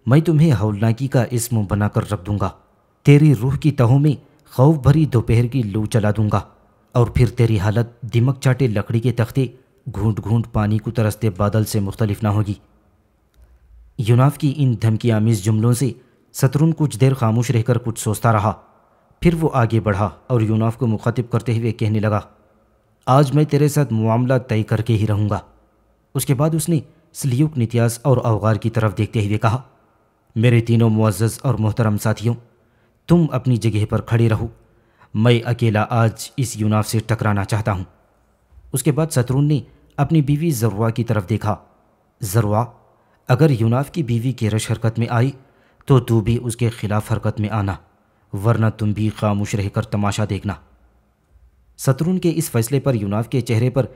मैं तुम्हें हौलनाकी का इसम बनाकर रख दूंगा तेरी रूह की तहों में खौफ भरी दोपहर की लू चला दूंगा और फिर तेरी हालत दिमक चाटे लकड़ी के तख्ते घूंट घूंट पानी को तरसते बादल से मुख्तलिफ ना होगी यूनाफ की इन धमकी आमीज जुमलों से सतरुन कुछ देर खामोश रहकर कुछ सोचता रहा फिर वो आगे बढ़ा और यूनाफ को मुखातिब करते हुए कहने लगा आज मैं तेरे साथ मामला तय करके ही रहूँगा उसके बाद उसने स्लियुक नित्यास और अवगार की तरफ देखते हुए कहा मेरे तीनों मुआज़ और मोहतरम साथियों तुम अपनी जगह पर खड़े रहो मैं अकेला आज इस यूनाफ से टकराना चाहता हूँ उसके बाद शत्रुन ने अपनी बीवी जरुआ की तरफ देखा जरुआ अगर यूनाफ की बीवी केरश हरकत में आई तो तू भी उसके खिलाफ हरकत में आना वरना तुम भी खामोश रहकर तमाशा देखना शत्रुन के इस फैसले पर यूनाफ के चेहरे पर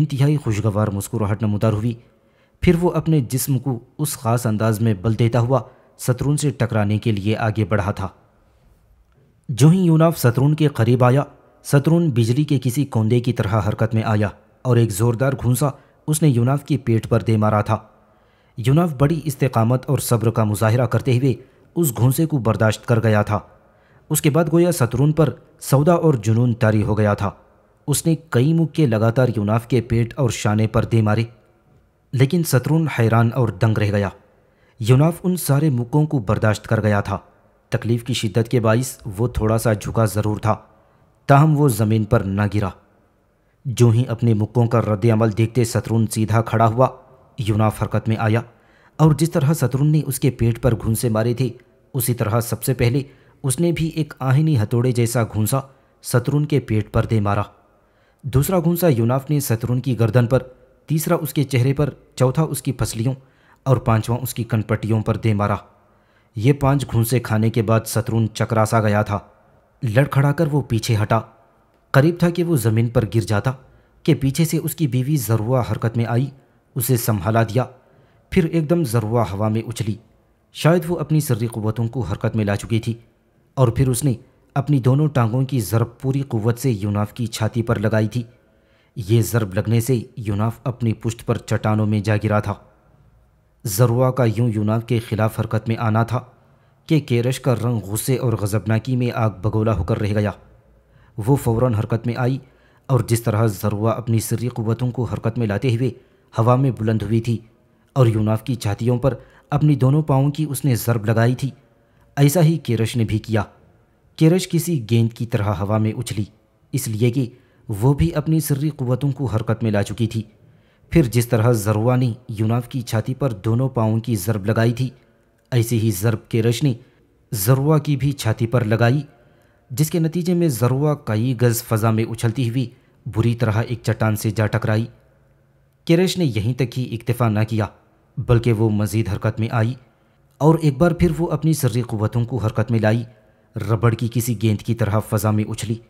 इंतहाई खुशगवार मुस्कुराहट नमदार हुई फिर वो अपने जिस्म को उस ख़ास अंदाज में बल देता हुआ शत्रुन से टकराने के लिए आगे बढ़ा था जो ही यूनाफ शत्रुन के करीब आया शत्रुन बिजली के किसी कोंदे की तरह हरकत में आया और एक ज़ोरदार घूंसा उसने यूनाफ के पेट पर दे मारा था यूनाफ बड़ी इस्तेकामत और सब्र का मुजाहरा करते हुए उस घूंसे को बर्दाश्त कर गया था उसके बाद गोया शत्रुन पर सौदा और जुनून तारी हो गया था उसने कई मुक्के लगातार यूनाफ के पेट और शाने पर दे मारे लेकिन शत्रुन हैरान और दंग रह गया यूनाफ उन सारे मुक्कों को बर्दाश्त कर गया था तकलीफ़ की शिद्दत के बायस वो थोड़ा सा झुका ज़रूर था ताहम वो ज़मीन पर न गिरा जो ही अपने मुक्कों का रद्द अमल देखते शत्रुन सीधा खड़ा हुआ यूना फरकत में आया और जिस तरह शत्रुन ने उसके पेट पर घूंसे मारे थे उसी तरह सबसे पहले उसने भी एक आहनी हथौड़े जैसा घूंसा शत्रुन के पेट पर दे मारा दूसरा घूंसा यूनाफ ने शत्रुन की गर्दन पर तीसरा उसके चेहरे पर चौथा उसकी फसलियों और पांचवा उसकी कनपट्टियों पर दे मारा ये पांच घूंसे खाने के बाद शत्रुन चकरासा गया था लड़खड़ाकर वो पीछे हटा करीब था कि वो ज़मीन पर गिर जाता कि पीछे से उसकी बीवी जरुआ हरकत में आई उसे संभाला दिया फिर एकदम जरुआ हवा में उछली शायद वो अपनी सर्री क़वतों को हरकत में ला चुकी थी और फिर उसने अपनी दोनों टांगों की ज़रब पूरी क़वत से यूनाफ की छाती पर लगाई थी ये ज़रब लगने से यूनाफ अपनी पुश्त पर चट्टानों में जा गिरा था जरुआ का यूं यूनाफ के ख़िलाफ़ हरकत में आना था कि केरश का रंग गुस्से और गजबनाकी में आग बगोला होकर रह गया वो फौरन हरकत में आई और जिस तरह जरुआ अपनी सरी क़वतों को हरकत में लाते हुए हवा में बुलंद हुई थी और यूनाफ की छातियों पर अपनी दोनों पाँव की उसने ज़रब लगाई थी ऐसा ही केरश ने भी किया केरश किसी गेंद की तरह हवा में उछली इसलिए कि वो भी अपनी सरी क़वतों को हरकत में ला चुकी थी फिर जिस तरह जरुआ ने यूनाफ की छाती पर दोनों पाँव की ज़रब लगाई थी ऐसी ही ज़रब की रोशनी जरुआ की भी छाती पर लगाई जिसके नतीजे में जरुआ कई गज़ फ़ज़ा में उछलती हुई बुरी तरह एक चट्टान से जा टकराई किरेश ने यहीं तक ही इक्तफा न किया बल्कि वो मज़ीद हरकत में आई और एक बार फिर वो अपनी सर्री क़वतों को हरकत में लाई रबड़ की किसी गेंद की तरह फ़ज़ा में उछली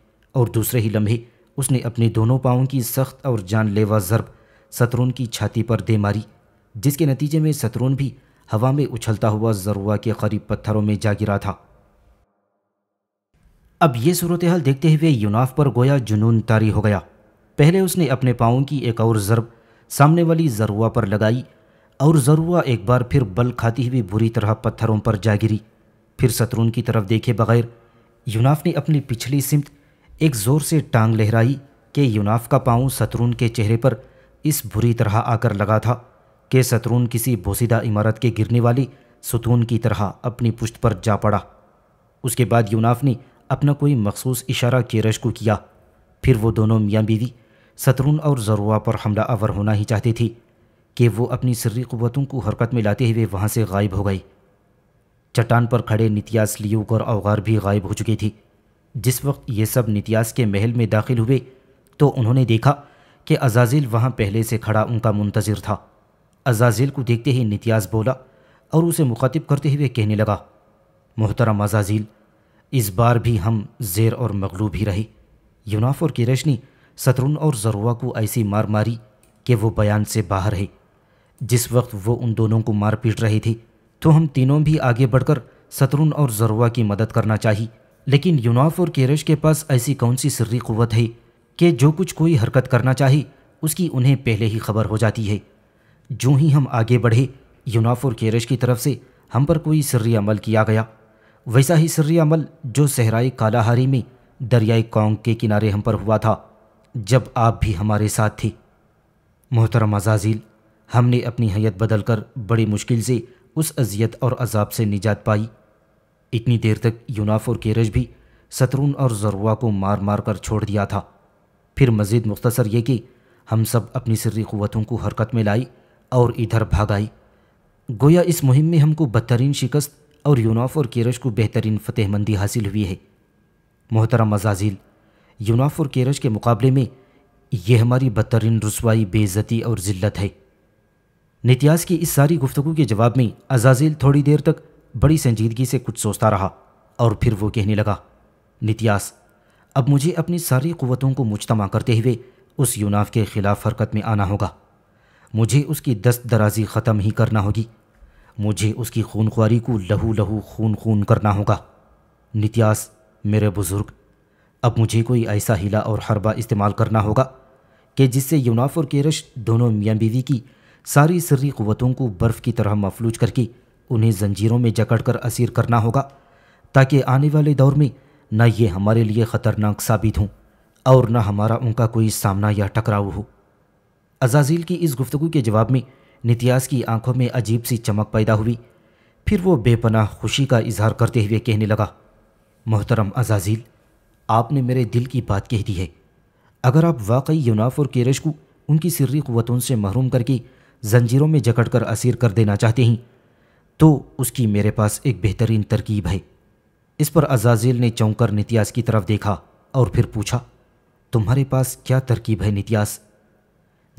और दूसरे ही लम्हे उसने अपने दोनों पाँव की सख्त और जानलेवा ज़रब सतरून की छाती पर दे मारी जिसके नतीजे में सतरून भी हवा में उछलता हुआ जरुआ के करीब पत्थरों में जा गिरा था अब यह सूरत हाल देखते हुए यूनाफ पर गोया जुनून तारी हो गया पहले उसने अपने पाँव की एक और ज़रब सामने वाली जरुआ पर लगाई और जरुआ एक बार फिर बल खाती हुई बुरी तरह पत्थरों पर जा गिरी फिर शत्रुन की तरफ देखे बगैर यूनाफ ने अपनी पिछली सिमत एक ज़ोर से टांग लहराई कि यूनाफ का पाँव शत्रुन के चेहरे पर इस बुरी तरह आकर लगा था के शत्रुन किसी भोसीदा इमारत के गिरने वाली सुतून की तरह अपनी पुश्त पर जा पड़ा उसके बाद यूनाफ ने अपना कोई मखसूस इशारा केरश को किया फिर वो दोनों मियाँ बीवी शत्रुन और जरुआ पर हमला आवर होना ही चाहती थी कि वो अपनी सर्री क़वतों को हरकत में लाते हुए वहाँ से गायब हो गई चट्टान पर खड़े नितियास लियूक और अवगार भी गायब हो चुकी थी जिस वक्त ये सब नितियास के महल में दाखिल हुए तो उन्होंने देखा कि अजाजिल वहाँ पहले से खड़ा उनका मुंतज़र था अजाजील को देखते ही नितियाज बोला और उसे मुखातिब करते हुए कहने लगा मोहतरम अजाजील इस बार भी हम जेर और मगलूब ही रहे यूनाफोर की रशनी सतरुन और जरुआ को ऐसी मार मारी कि वो बयान से बाहर है जिस वक्त वो उन दोनों को मार पीट रहे थे तो हम तीनों भी आगे बढ़कर सतरुन और जरुआ की मदद करना चाहिए लेकिन यूनाफ और केरश के पास ऐसी कौन सी सर्री क़वत है कि जो कुछ कोई हरकत करना चाहे उसकी उन्हें पहले ही खबर हो जाती है जो ही हम आगे बढ़े यूनाफोर कैरेज की तरफ से हम पर कोई सर्री अमल किया गया वैसा ही सर्री अमल जो सहराई कालाहारी में दरियाई कोंग के किनारे हम पर हुआ था जब आप भी हमारे साथ थे मोहतरम अजाजील हमने अपनी हयत बदल कर बड़ी मुश्किल से उस अजियत और अजाब से निजात पाई इतनी देर तक यूनाफ और केरज भी सतरून और जरुआ को मार मार कर छोड़ दिया था फिर मज़ीद मुख्तसर ये कि हम सब अपनी सर्री क़वतों को हरकत में लाई और इधर भागाई गोया इस मुहिम में हमको बदतरीन शिकस्त और यूनाफ और केरश को बेहतरीन फतेहमंदी हासिल हुई है मोहतरम मजाजिल यूनाफ और केरश के मुकाबले में ये हमारी बदतरीन रसवाई बेज़ती और ज़िल्लत है नित्यास की इस सारी गुफ्तु के जवाब में अजाजिल थोड़ी देर तक बड़ी संजीदगी से कुछ सोचता रहा और फिर वो कहने लगा नित्यास अब मुझे अपनी सारी क़वतों को मुजतमा करते हुए उस यूनाफ के ख़िलाफ़ हरकत में आना होगा मुझे उसकी दस्त दराजी ख़त्म ही करना होगी मुझे उसकी खूनख्वारी को लहू लहू खून खून करना होगा नित्यास मेरे बुज़ुर्ग अब मुझे कोई ऐसा हिला और हरबा इस्तेमाल करना होगा कि जिससे यूनाफ और केरश दोनों मियाँ बीवी की सारी सर्री क़वतों को बर्फ़ की तरह मफलूज करके उन्हें जंजीरों में जकड़ कर असीर करना होगा ताकि आने वाले दौर में न ये हमारे लिए ख़तरनाक साबित हों और न हमारा उनका कोई सामना या टकराव हो अजाजील की इस गुफ्तु के जवाब में नितियास की आंखों में अजीब सी चमक पैदा हुई फिर वो बेपनाह खुशी का इजहार करते हुए कहने लगा मोहतरम अजाजील आपने मेरे दिल की बात कह दी है अगर आप वाकई यूनाफ और केरश को उनकी सिर्री क़वतों से महरूम करके जंजीरों में जकड़ कर असीर कर देना चाहते हैं तो उसकी मेरे पास एक बेहतरीन तरकीब है इस पर अजाजील ने चौंक कर की तरफ देखा और फिर पूछा तुम्हारे पास क्या तरकीब है नितियास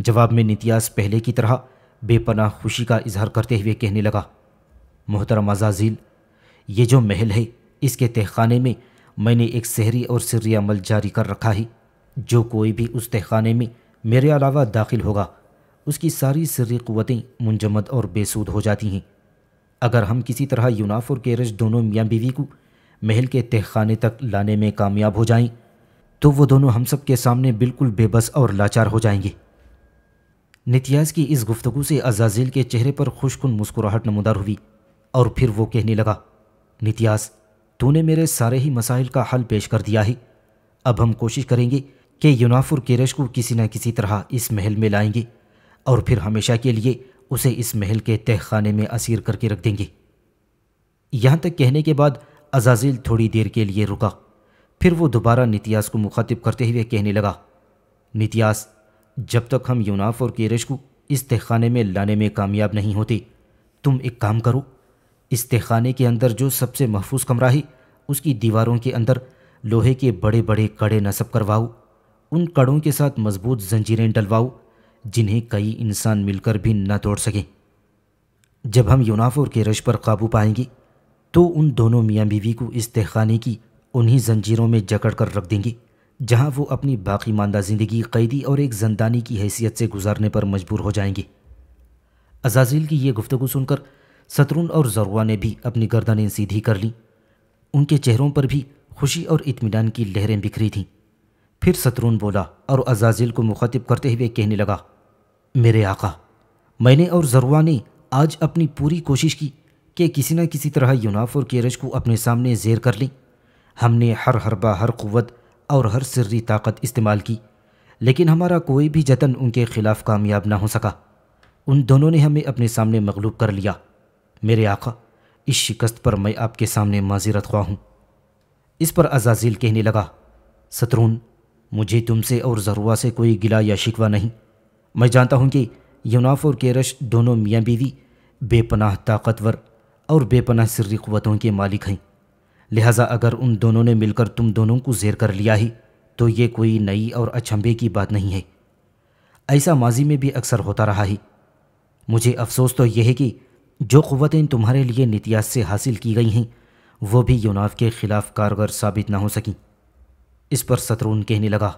जवाब में नितियास पहले की तरह बेपनाह खुशी का इजहार करते हुए कहने लगा मोहतरम अजाजील ये जो महल है इसके तहखाने में मैंने एक शहरी और सिर्री अमल जारी कर रखा है जो कोई भी उस तहखाने में मेरे अलावा दाखिल होगा उसकी सारी सिर्री क़वतें मुंजमद और बेसूद हो जाती हैं अगर हम किसी तरह यूनाफ और केरज दोनों मियाँ बीवी को महल के तहखाने तक लाने में कामयाब हो जाएं, तो वो दोनों हम सब के सामने बिल्कुल बेबस और लाचार हो जाएंगे नितियाज की इस गुफ्तगु से अजाजील के चेहरे पर खुशकुन मुस्कुराहट नमदार हुई और फिर वो कहने लगा नितियाज तूने मेरे सारे ही मसाइल का हल पेश कर दिया है अब हम कोशिश करेंगे कि यूनाफुर केरश को किसी न किसी तरह इस महल में लाएंगे और फिर हमेशा के लिए उसे इस महल के तह खाने में असीर करके रख देंगे यहाँ तक कहने के बाद अजाजिल थोड़ी देर के लिए रुका फिर वो दोबारा नितियास को मुखातिब करते हुए कहने लगा नितियास जब तक हम यूनाफ और केरश को इस तहखाने में लाने में कामयाब नहीं होते तुम एक काम करो इस तहखाने के अंदर जो सबसे महफूज कमरा है उसकी दीवारों के अंदर लोहे के बड़े बड़े कड़े नसब करवाओ उन कड़ों के साथ मजबूत जंजीरें डलवाओ जिन्हें कई इंसान मिलकर भी न तोड़ सकें जब हम यूनाफ और केरश पर काबू पाएंगे तो उन दोनों मियाँ बीवी को इस तहखाने की उन्हीं जंजीरों में जकड़ कर रख देंगी जहां वो अपनी बाकी मानदा ज़िंदगी कैदी और एक जंदानी की हैसियत से गुजारने पर मजबूर हो जाएंगी अजाजील की यह गुफ्तु सुनकर सतरुन और जरुआ ने भी अपनी गर्दनें सीधी कर ली उनके चेहरों पर भी खुशी और इतमान की लहरें बिखरी थीं फिर सतरून बोला और अजाजिल को मुखातिब करते हुए कहने लगा मेरे आका मैंने और जरुआ ने आज अपनी पूरी कोशिश की कि किसी न किसी तरह यूनाफ और केरज को अपने सामने जेर कर लें हमने हर हरबा हर कुत और हर सिर्री ताकत इस्तेमाल की लेकिन हमारा कोई भी जतन उनके खिलाफ कामयाब ना हो सका उन दोनों ने हमें अपने सामने मगलूब कर लिया मेरे आका इस शिकस्त पर मैं आपके सामने माजिरत ख्वा हूँ इस पर अजाजील कहने लगा सतरून मुझे तुमसे और जरुआ से कोई गिला या शिकवा नहीं मैं जानता हूँ कि यूनाफ और केरश दोनों मियाँ बीवी बेपनाह ताकतवर और बेपनाह सिर्री क़वतों के मालिक हैं लिहाजा अगर उन दोनों ने मिलकर तुम दोनों को जेर कर लिया ही तो ये कोई नई और अचंभे की बात नहीं है ऐसा माजी में भी अक्सर होता रहा ही मुझे अफसोस तो यह है कि जो क़वतें तुम्हारे लिए नितियास से हासिल की गई हैं वो भी यूनाफ के ख़िलाफ़ कारगर साबित ना हो सकें इस पर सतरून कहने लगा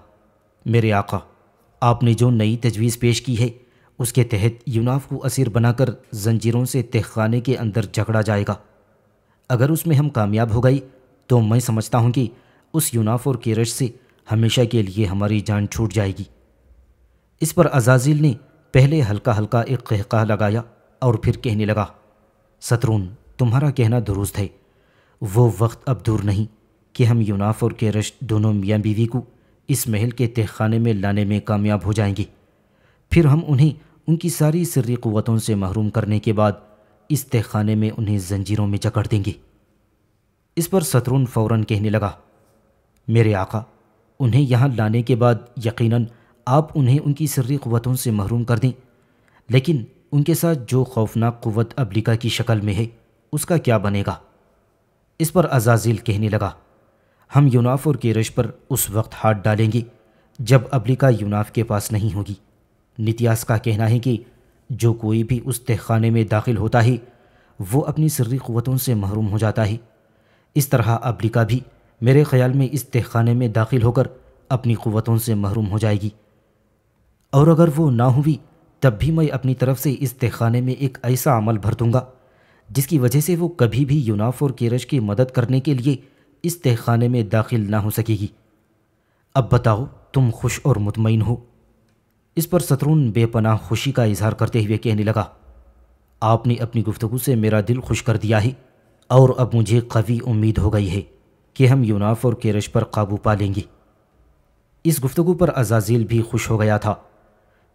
मेरे आका आपने जो नई तजवीज़ पेश की है उसके तहत यूनाफ को असीर बनाकर जंजीरों से तहखाने के अंदर झगड़ा जाएगा अगर उसमें हम कामयाब हो गए तो मैं समझता हूँ कि उस यूनाफ और केरश से हमेशा के लिए हमारी जान छूट जाएगी इस पर अजाजिल ने पहले हल्का हल्का एक कहका लगाया और फिर कहने लगा सतरून तुम्हारा कहना दुरुस्त है वो वक्त अब दूर नहीं कि हम यूनाफ और केरश दोनों मियाँ बीवी को इस महल के तहखाने में लाने में कामयाब हो जाएंगे फिर हम उन्हें उनकी सारी सर्री क़वतों से महरूम करने के बाद इस तहखाने में उन्हें जंजीरों में जकड़ देंगे इस पर सतरून फौरन कहने लगा मेरे आका उन्हें यहाँ लाने के बाद यकीनन आप उन्हें उनकी सर्री क़वतों से महरूम कर दें लेकिन उनके साथ जो खौफनाक क़वत अबलिका की शक्ल में है उसका क्या बनेगा इस पर अजाजिल कहने लगा हम यूनाफ और केरश पर उस वक्त हाथ डालेंगे जब अबलिका यूनाफ के पास नहीं होगी नितियास का कहना है कि जो कोई भी उस तहखाने में दाखिल होता ही वो अपनी सर्री क़वतों से महरूम हो जाता ही इस तरह अब्लिका भी मेरे ख्याल में इस तहखाने में दाखिल होकर अपनी क़वतों से महरूम हो जाएगी और अगर वो ना हुई तब भी मैं अपनी तरफ से इस तहखाने में एक ऐसा अमल भर दूँगा जिसकी वजह से वो कभी भी यूनाफ और केरश की मदद करने के लिए इस तहखाने में दाखिल ना हो सकेगी अब बताओ तुम खुश और मुतमिन हो इस पर शत्रुन बेपनाह खुशी का इजहार करते हुए कहने लगा आपने अपनी गुफ्तु से मेरा दिल खुश कर दिया है और अब मुझे कवि उम्मीद हो गई है कि हम यूनाफ और केरश पर काबू पा लेंगे इस गुफ्तु पर अजाजील भी खुश हो गया था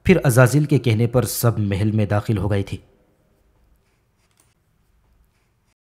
फिर अजाजील के कहने पर सब महल में दाखिल हो गए थे